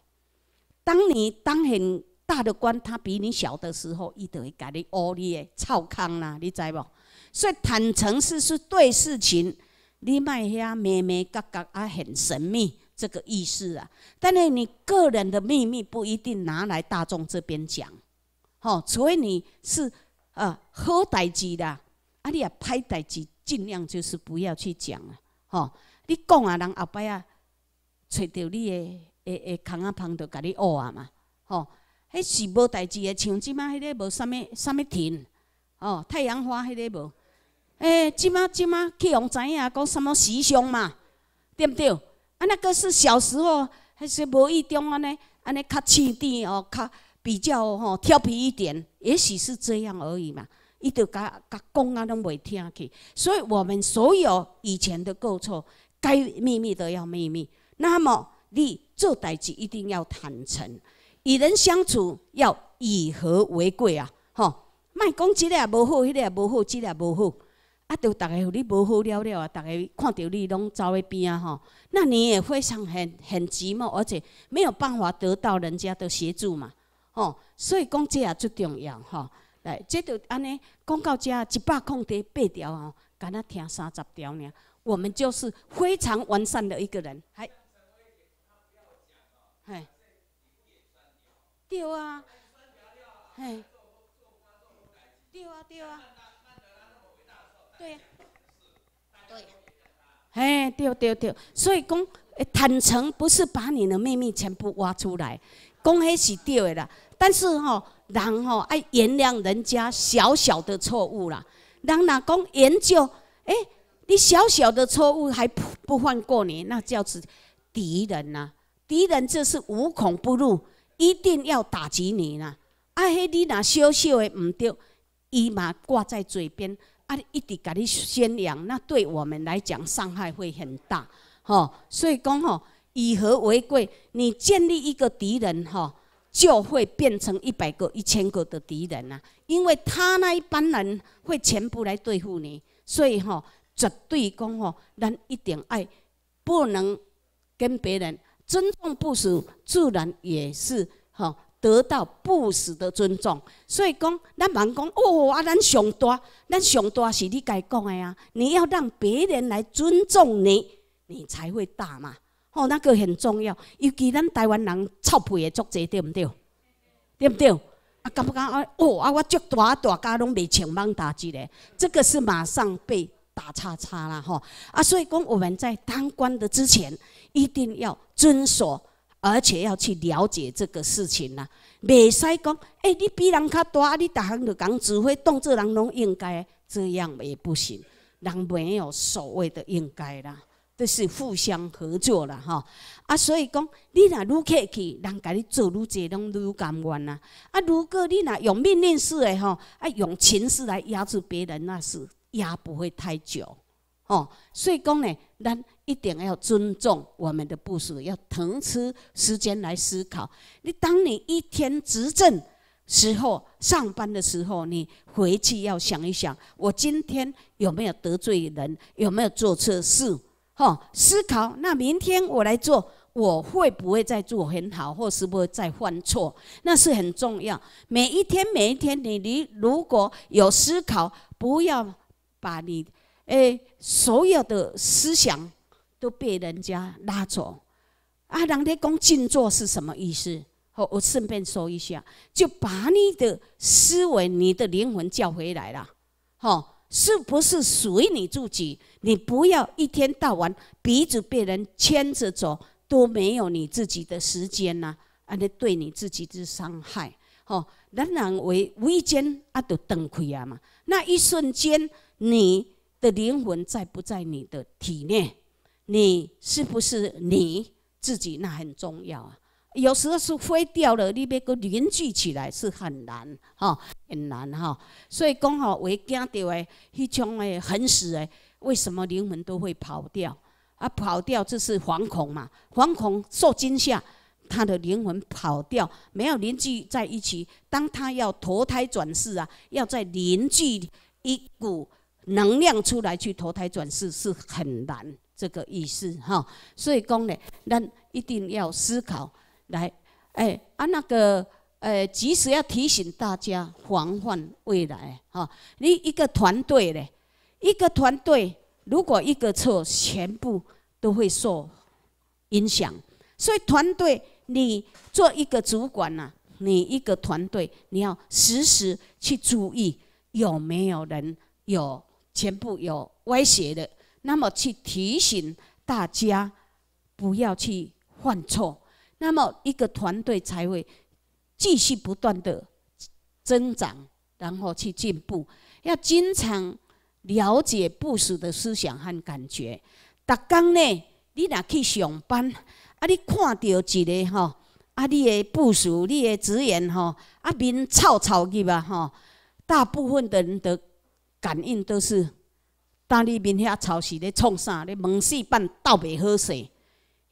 当你当很大的官，他比你小的时候，伊就会甲你污你诶，操糠啦，你知无？所以坦诚是是对事情，你卖遐咩咩嘎嘎啊，很神秘这个意思啊。但是你个人的秘密不一定拿来大众这边讲，吼。除非你是呃好代志的，啊你啊歹代志，尽量就是不要去讲啊，吼。你讲啊，人后摆啊。找到你的的的空啊，旁就甲你学啊嘛，吼，迄是无代志的，像即马迄个无啥物啥物田，吼，太阳花迄个无，哎，即马即马去用知影讲什么时尚嘛，对毋对？啊，那个是小时候，迄是无意中安尼安尼较生地哦，较比较哦，吼，调皮一点，也许是这样而已嘛。伊就甲甲讲啊，拢袂听去，所以我们所有以前的过错，该秘密都要秘密。那么你做代志一定要坦诚，与人相处要以和为贵啊！吼，卖讲这个也无好，迄个也无好，个也无好，啊，就大家有你无好了了啊，大家看到你拢走喺边啊，吼，那你也非常很很寂寞，而且没有办法得到人家的协助嘛，吼，所以讲这也最重要吼。来，这就安尼，讲到这，一百空第八条哦，敢若听三十条呢？我们就是非常完善的一个人，还。嘿，对啊，嘿，对啊，对啊，对，对，嘿，对，对，对，所以讲坦诚不是把你的秘密全部挖出来，讲迄是对的啦。但是吼，人吼爱原谅人家小小的错误啦。人哪讲研究，哎，你小小的错误还不不放过你，那叫做敌人呐。敌人这是无孔不入，一定要打击你啦！阿迄你那小小的唔对，伊嘛挂在嘴边，阿一直甲你宣扬，那对我们来讲伤害会很大，吼！所以讲吼，以和为贵。你建立一个敌人，吼，就会变成一百个、一千个的敌人啊！因为他那一般人会全部来对付你，所以吼，绝对讲吼，咱一点爱不能跟别人。尊重不时，自然也是哈，得到不时的尊重。所以讲，咱甭讲哦，啊，咱上大，咱上大是你家讲的呀。你要让别人来尊重你，你才会大嘛。哦，那个很重要。尤其咱台湾人臭屁的作者对不对？对不对？啊，敢不敢？哦，啊，我做大，大家拢未请，甭打击嘞。这个是马上被。打叉叉啦，哈啊！所以讲我们在当官的之前，一定要遵守，而且要去了解这个事情啦。袂使讲，哎，你比人较大，你逐项就讲指挥，当作人拢应该这样也不行。人没有所谓的应该啦，都是互相合作啦，吼啊！所以讲，你若愈客气，人甲你做愈济，种愈甘愿啊啊！如果你若用命令式的吼，啊，用情势来压制别人，那是。压不会太久，哦，所以讲呢，咱一定要尊重我们的部署，要腾出时间来思考。你当你一天执政时候、上班的时候，你回去要想一想，我今天有没有得罪人，有没有做错事，哈，思考。那明天我来做，我会不会再做很好，或是不会再犯错，那是很重要。每一天，每一天，你你如果有思考，不要。把你诶所有的思想都被人家拉走啊！人家讲静坐是什么意思？好，我顺便说一下，就把你的思维、你的灵魂叫回来了。吼，是不是属于你自己？你不要一天到晚鼻子被人牵着走，都没有你自己的时间呐！啊，你对你自己的伤害，吼，人人为无意间啊，就断开啊嘛，那一瞬间。你的灵魂在不在你的体内？你是不是你自己？那很重要啊。有时候是飞掉了，你别个凝聚起来是很难，哈，很难，哈。所以讲好我惊到诶，迄种诶，很死诶。为什么灵魂都会跑掉？啊，跑掉就是惶恐嘛，惶恐受惊吓，他的灵魂跑掉，没有凝聚在一起。当他要投胎转世啊，要在凝聚一股。能量出来去投胎转世是很难，这个意思哈。所以讲呢，咱一定要思考来，哎啊那个，呃，及时要提醒大家防范未来哈。你一个团队呢，一个团队如果一个错，全部都会受影响。所以团队，你做一个主管呐，你一个团队，你要时时去注意有没有人有。全部有歪斜的，那么去提醒大家不要去犯错，那么一个团队才会继续不断的增长，然后去进步。要经常了解部署的思想和感觉。逐刚呢，你那去上班，啊，你看到一个吼，啊，你的部署，你的职员吼，啊，面臭臭去吧吼，大部分的人都。感应都是，当你面遐潮湿咧创啥咧？门四办倒袂好势，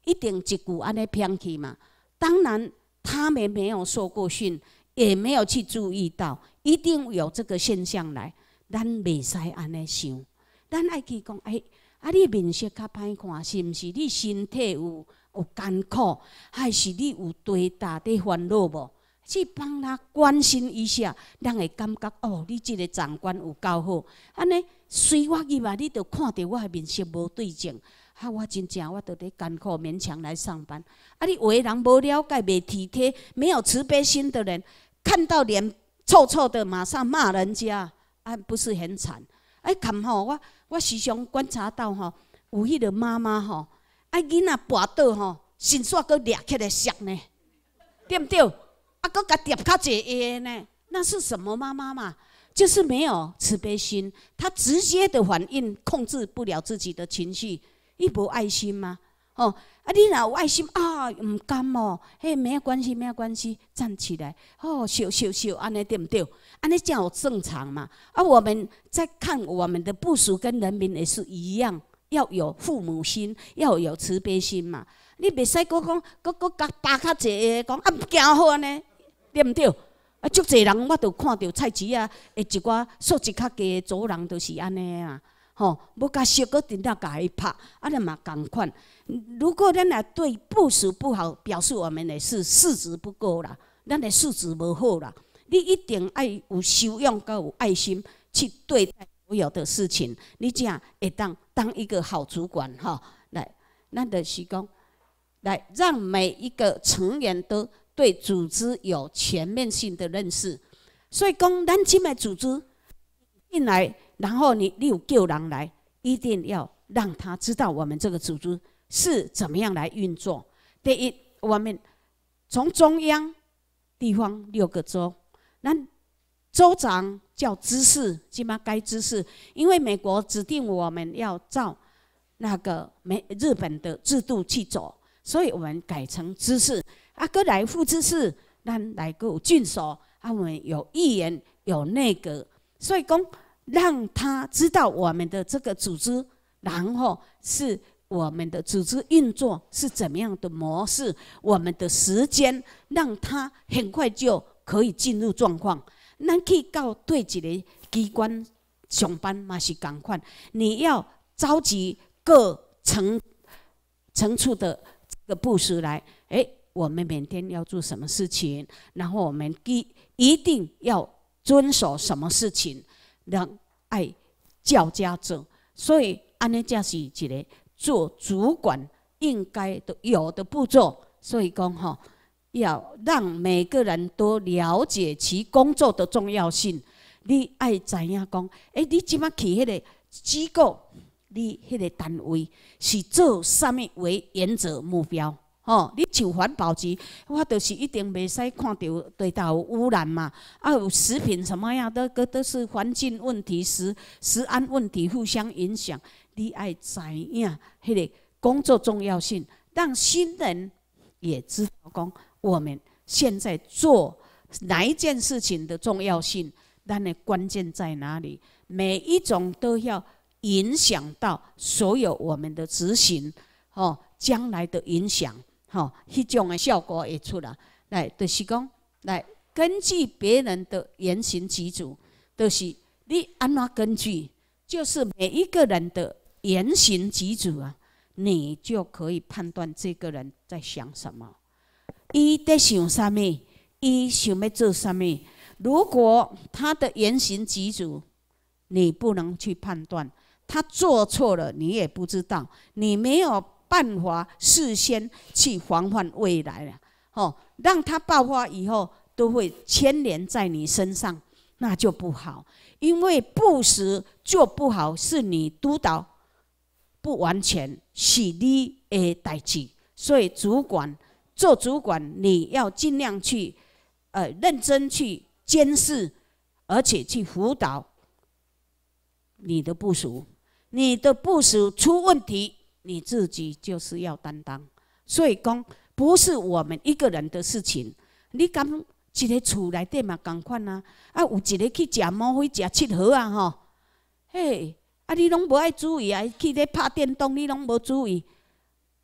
一定一句安尼偏去嘛。当然，他们没有受过训，也没有去注意到，一定有这个现象来。咱袂使安尼想，咱爱去讲，哎，啊，你面色较歹看，是毋是？你身体有有艰苦，还是你有对大的烦恼无？去帮他关心一下，让会感觉哦，你即个长官有够好。安尼，随我去嘛，你就看到我的面色无对症。啊，我真正我伫咧艰苦勉强来上班。啊，你为人无了解、未体贴、没有慈悲心的人，看到脸臭臭的，马上骂人家，啊，不是很惨？哎，看吼，我我时常观察到吼，有迄个妈妈吼，啊，囡仔跌倒吼，身煞个裂起来，摔呢，对毋对？啊，搁叠较卡下个呢？那是什么妈妈嘛？就是没有慈悲心，她直接的反应控制不了自己的情绪，伊无爱心吗？哦，啊，你若有爱心啊，唔甘哦，嘿，没有关系，没有关系，站起来，吼，笑笑笑，安尼对唔对？安尼真有正常嘛？啊，我们在看我们的部署跟人民也是一样，要有父母心，要有慈悲心嘛。你袂使搁讲，搁搁个跌卡侪个讲啊，惊好安尼。对毋对？啊，足侪人我都看到，菜市啊，会一寡素质较低诶，主人都是安尼啊，吼。要甲小个囡甲家拍，啊，咱嘛共款。如果咱若对部署不好，表示我们诶是素质不够啦，咱诶素质无好啦。你一定爱有修养，够有爱心，去对待所有的事情，你才会当当一个好主管，吼。来，咱得是讲，来让每一个成员都。对组织有全面性的认识，所以讲，咱今的组织进来，然后你有救人来，一定要让他知道我们这个组织是怎么样来运作。第一，我们从中央、地方六个州，那州长叫知事，起码该知事，因为美国指定我们要照那个美日本的制度去走，所以我们改成知事。阿哥来负责是，咱来个助手，他们有议员，有内阁，所以讲让他知道我们的这个组织，然后是我们的组织运作是怎么样的模式，我们的时间让他很快就可以进入状况。咱去到对一个机关上班嘛是赶款，你要召集各层层处的这个部署来，诶。我们每天要做什么事情？然后我们一一定要遵守什么事情？让爱教家做。所以安尼才是一个做主管应该有的步骤。所以讲吼，要让每个人都了解其工作的重要性。你爱知影讲？哎，你即马去迄个机构，你迄个单位是做什么为原则目标？哦，你就环保局，我就是一定袂使看到对头污染嘛。啊，有食品什么样都个都是环境问题、食食安问题互相影响。你爱知影迄个工作重要性，让新人也知道讲我们现在做哪一件事情的重要性，但的关键在哪里？每一种都要影响到所有我们的执行，哦，将来的影响。吼，迄种的效果会出来。来，就是讲，来根据别人的言行举止，就是你安怎根据，就是每一个人的言行举止啊，你就可以判断这个人在想什么，伊在想什么，伊想要做什么。如果他的言行举止，你不能去判断，他做错了，你也不知道，你没有。办法事先去防范未来了，哦，让他爆发以后都会牵连在你身上，那就不好。因为不署做不好，是你督导不完全，是你的代志。所以主管做主管，你要尽量去，呃，认真去监视，而且去辅导你的部署。你的部署出问题。你自己就是要担当，所以讲不是我们一个人的事情。你敢一个厝内底嘛？共款啊！啊，有一个去吃毛飞吃七河啊！哈，嘿！啊，你拢无爱注意啊？去咧拍电动，你拢无注意？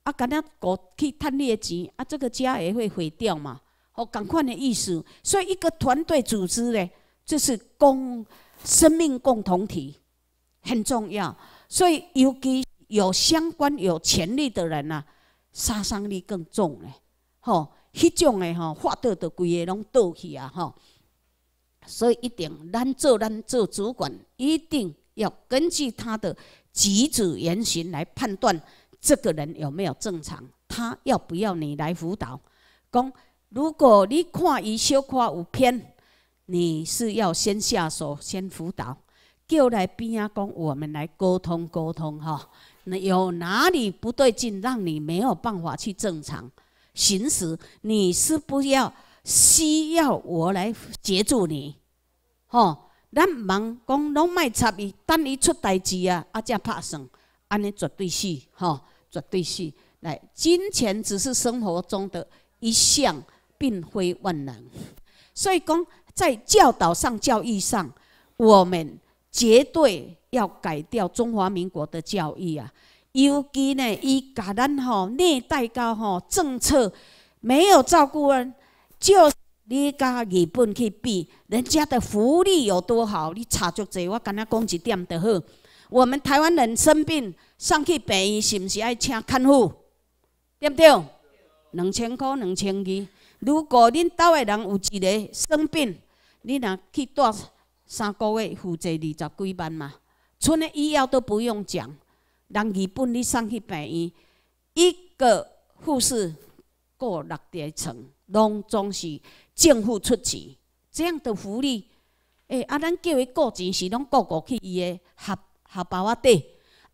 啊，干那搞去贪你的钱，啊，这个家也会毁掉嘛！哦，赶快的意思。所以一个团队组织嘞，就是共生命共同体，很重要。所以尤其。有相关有权力的人呐，杀伤力更重嘞，吼，迄种的吼，发到都规个拢倒去啊，吼。所以一定，咱做咱做主管，一定要根据他的举止言行来判断这个人有没有正常，他要不要你来辅导。讲，如果你看伊小夸有偏，你是要先下手先辅导，叫来边啊，讲我们来沟通沟通，哈。有哪里不对劲，让你没有办法去正常行驶？你是不要需要我来协助你，吼？咱唔忙讲，侬卖插伊，等伊出代志啊，啊才拍算，安尼绝对是，吼，绝对是。来，金钱只是生活中的一项，并非万能，所以讲在教导上、教育上，我们绝对。要改掉中华民国的教育啊！尤其呢，伊甲咱吼，年代到吼，政策没有照顾人，就你甲日本去比，人家的福利有多好？你差足者，我敢呾讲一点就好。我们台湾人生病上去病院是毋是爱请看护？对不对？两千块，两千二。如果恁岛的人有一个生病，你若去住三个月，负责二十几万嘛。村的医药都不用讲，人日本你送去病院，一个护士过六叠床，拢总是政府出钱，这样的福利，哎啊，咱叫伊顾钱是拢顾顾去伊的盒盒包啊底，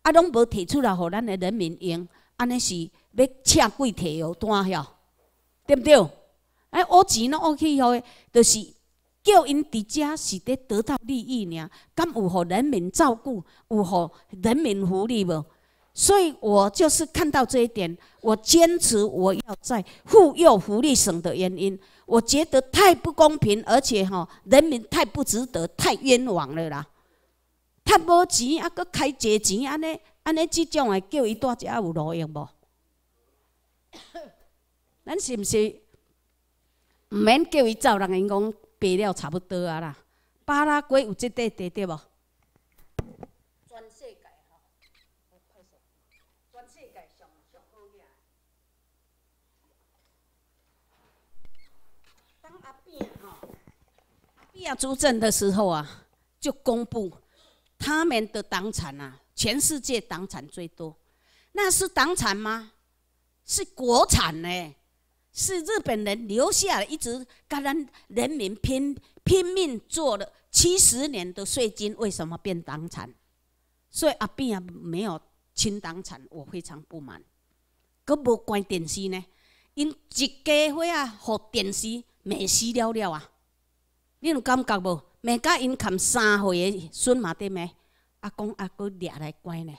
啊拢无提出来互咱的人民用，安尼是要赤鬼摕药单了，对毋对？哎，乌钱拢我去后，就是。叫因伫遮是伫得到利益呢？敢有互人民照顾，有互人民福利无？所以我就是看到这一点，我坚持我要在妇幼福利省的原因，我觉得太不公平，而且吼人民太不值得，太冤枉了啦！贪无钱，还阁开借钱，安尼安尼，即种诶叫伊在遮有路用无？[coughs] 咱是毋是毋免叫伊走，人，伊讲。白了差不多啊啦，巴拉圭有这块地对无？全世界吼，全世界上上好嘢。当阿扁吼，阿扁执政的时候啊，就公布他们的党产啊，全世界党产最多。那是党产吗？是国产呢。是日本人留下了一直跟人民拼拼命做了七十年的税金，为什么变当产？所以阿斌啊没有清当产，我非常不满。格无关电视呢，因一家伙啊互电视，骂死了了啊！你有感觉无？每家因含三岁的孙嘛对咩？阿公阿哥掠来关呢，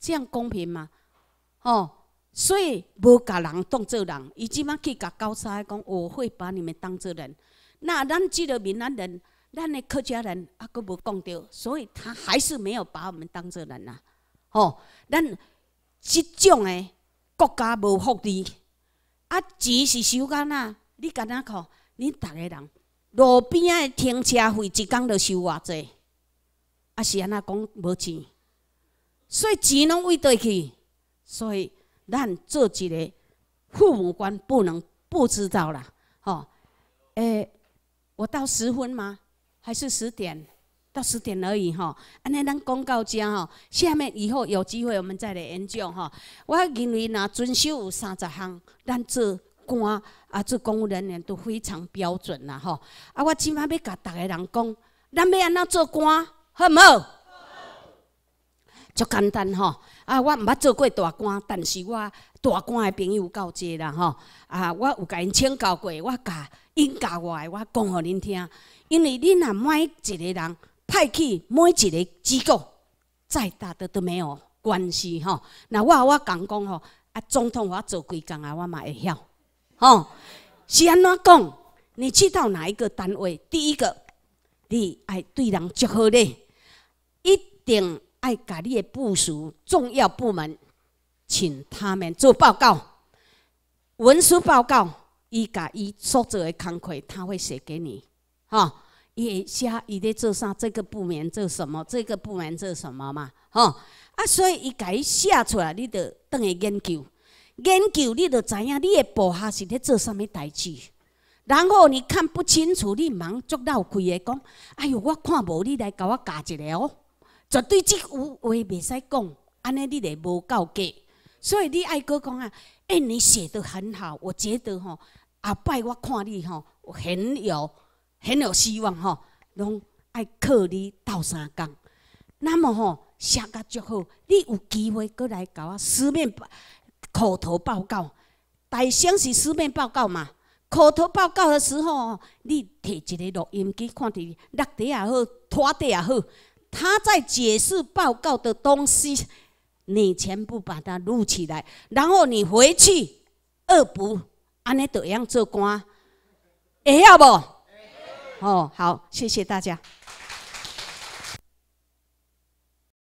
这样公平吗？哦。所以无甲人当做人，伊即马去甲交差讲，我会把你们当做人。那咱即个闽南人，咱的客家人啊，佫无讲到，所以他还是没有把我们当做人呐。吼，咱即种的国家无福利，啊，钱是收干呐。你干哪可？你逐个人路边的停车费，一工就收偌济？啊，是安那讲无钱，所以钱拢挥倒去，所以。咱做一个父母官不能不知道啦，吼，诶，我到十分吗？还是十点？到十点而已，吼。安尼咱讲到遮，吼。下面以后有机会我们再来研究，吼。我认为呐，遵守三十项，咱做官啊，做公务人员都非常标准啦吼。啊，我今晚要甲逐个人讲，咱要安怎做官，好唔好？好。足简单，吼。啊，我毋捌做过大官，但是我大官的朋友够济啦吼。啊，我有甲因请教过，我教因教我诶，我讲互恁听。因为恁若每一个人派去每一个机构，再大的都没有关系吼。那我我讲讲吼，啊，总统我做几工啊，我嘛会晓。吼，是安怎讲？你去到哪一个单位，第一个，你爱对人祝好咧，一定。爱家你的部署重要部门，请他们做报告，文书报告。伊家伊做做的工课，他会写给你。哈，会写伊在做啥，这个部门做什么？这个部门做什么嘛？哈，啊，所以伊家伊写出来，你得等会研究。研究，你得知影你的部下是在做啥物代志。然后你看不清楚，你忙作到开的讲，哎哟，我看无，你来甲我加一个哦。绝对即有话未使讲，安尼你嘞无够格。所以你爱哥讲啊，哎，你写得很好，我觉得吼，下摆我看你哈，很有很有希望吼，拢爱靠你斗三工。那么吼，写甲足好，你有机会过来甲我书面口头报告，大声是书面报告嘛，口头报告的时候，你摕一个录音机，看伫立地也好，拖地也好。他在解释报告的东西，你全部把它录起来，然后你回去恶补，安尼怎样做官，会晓不？哦，好，谢谢大家。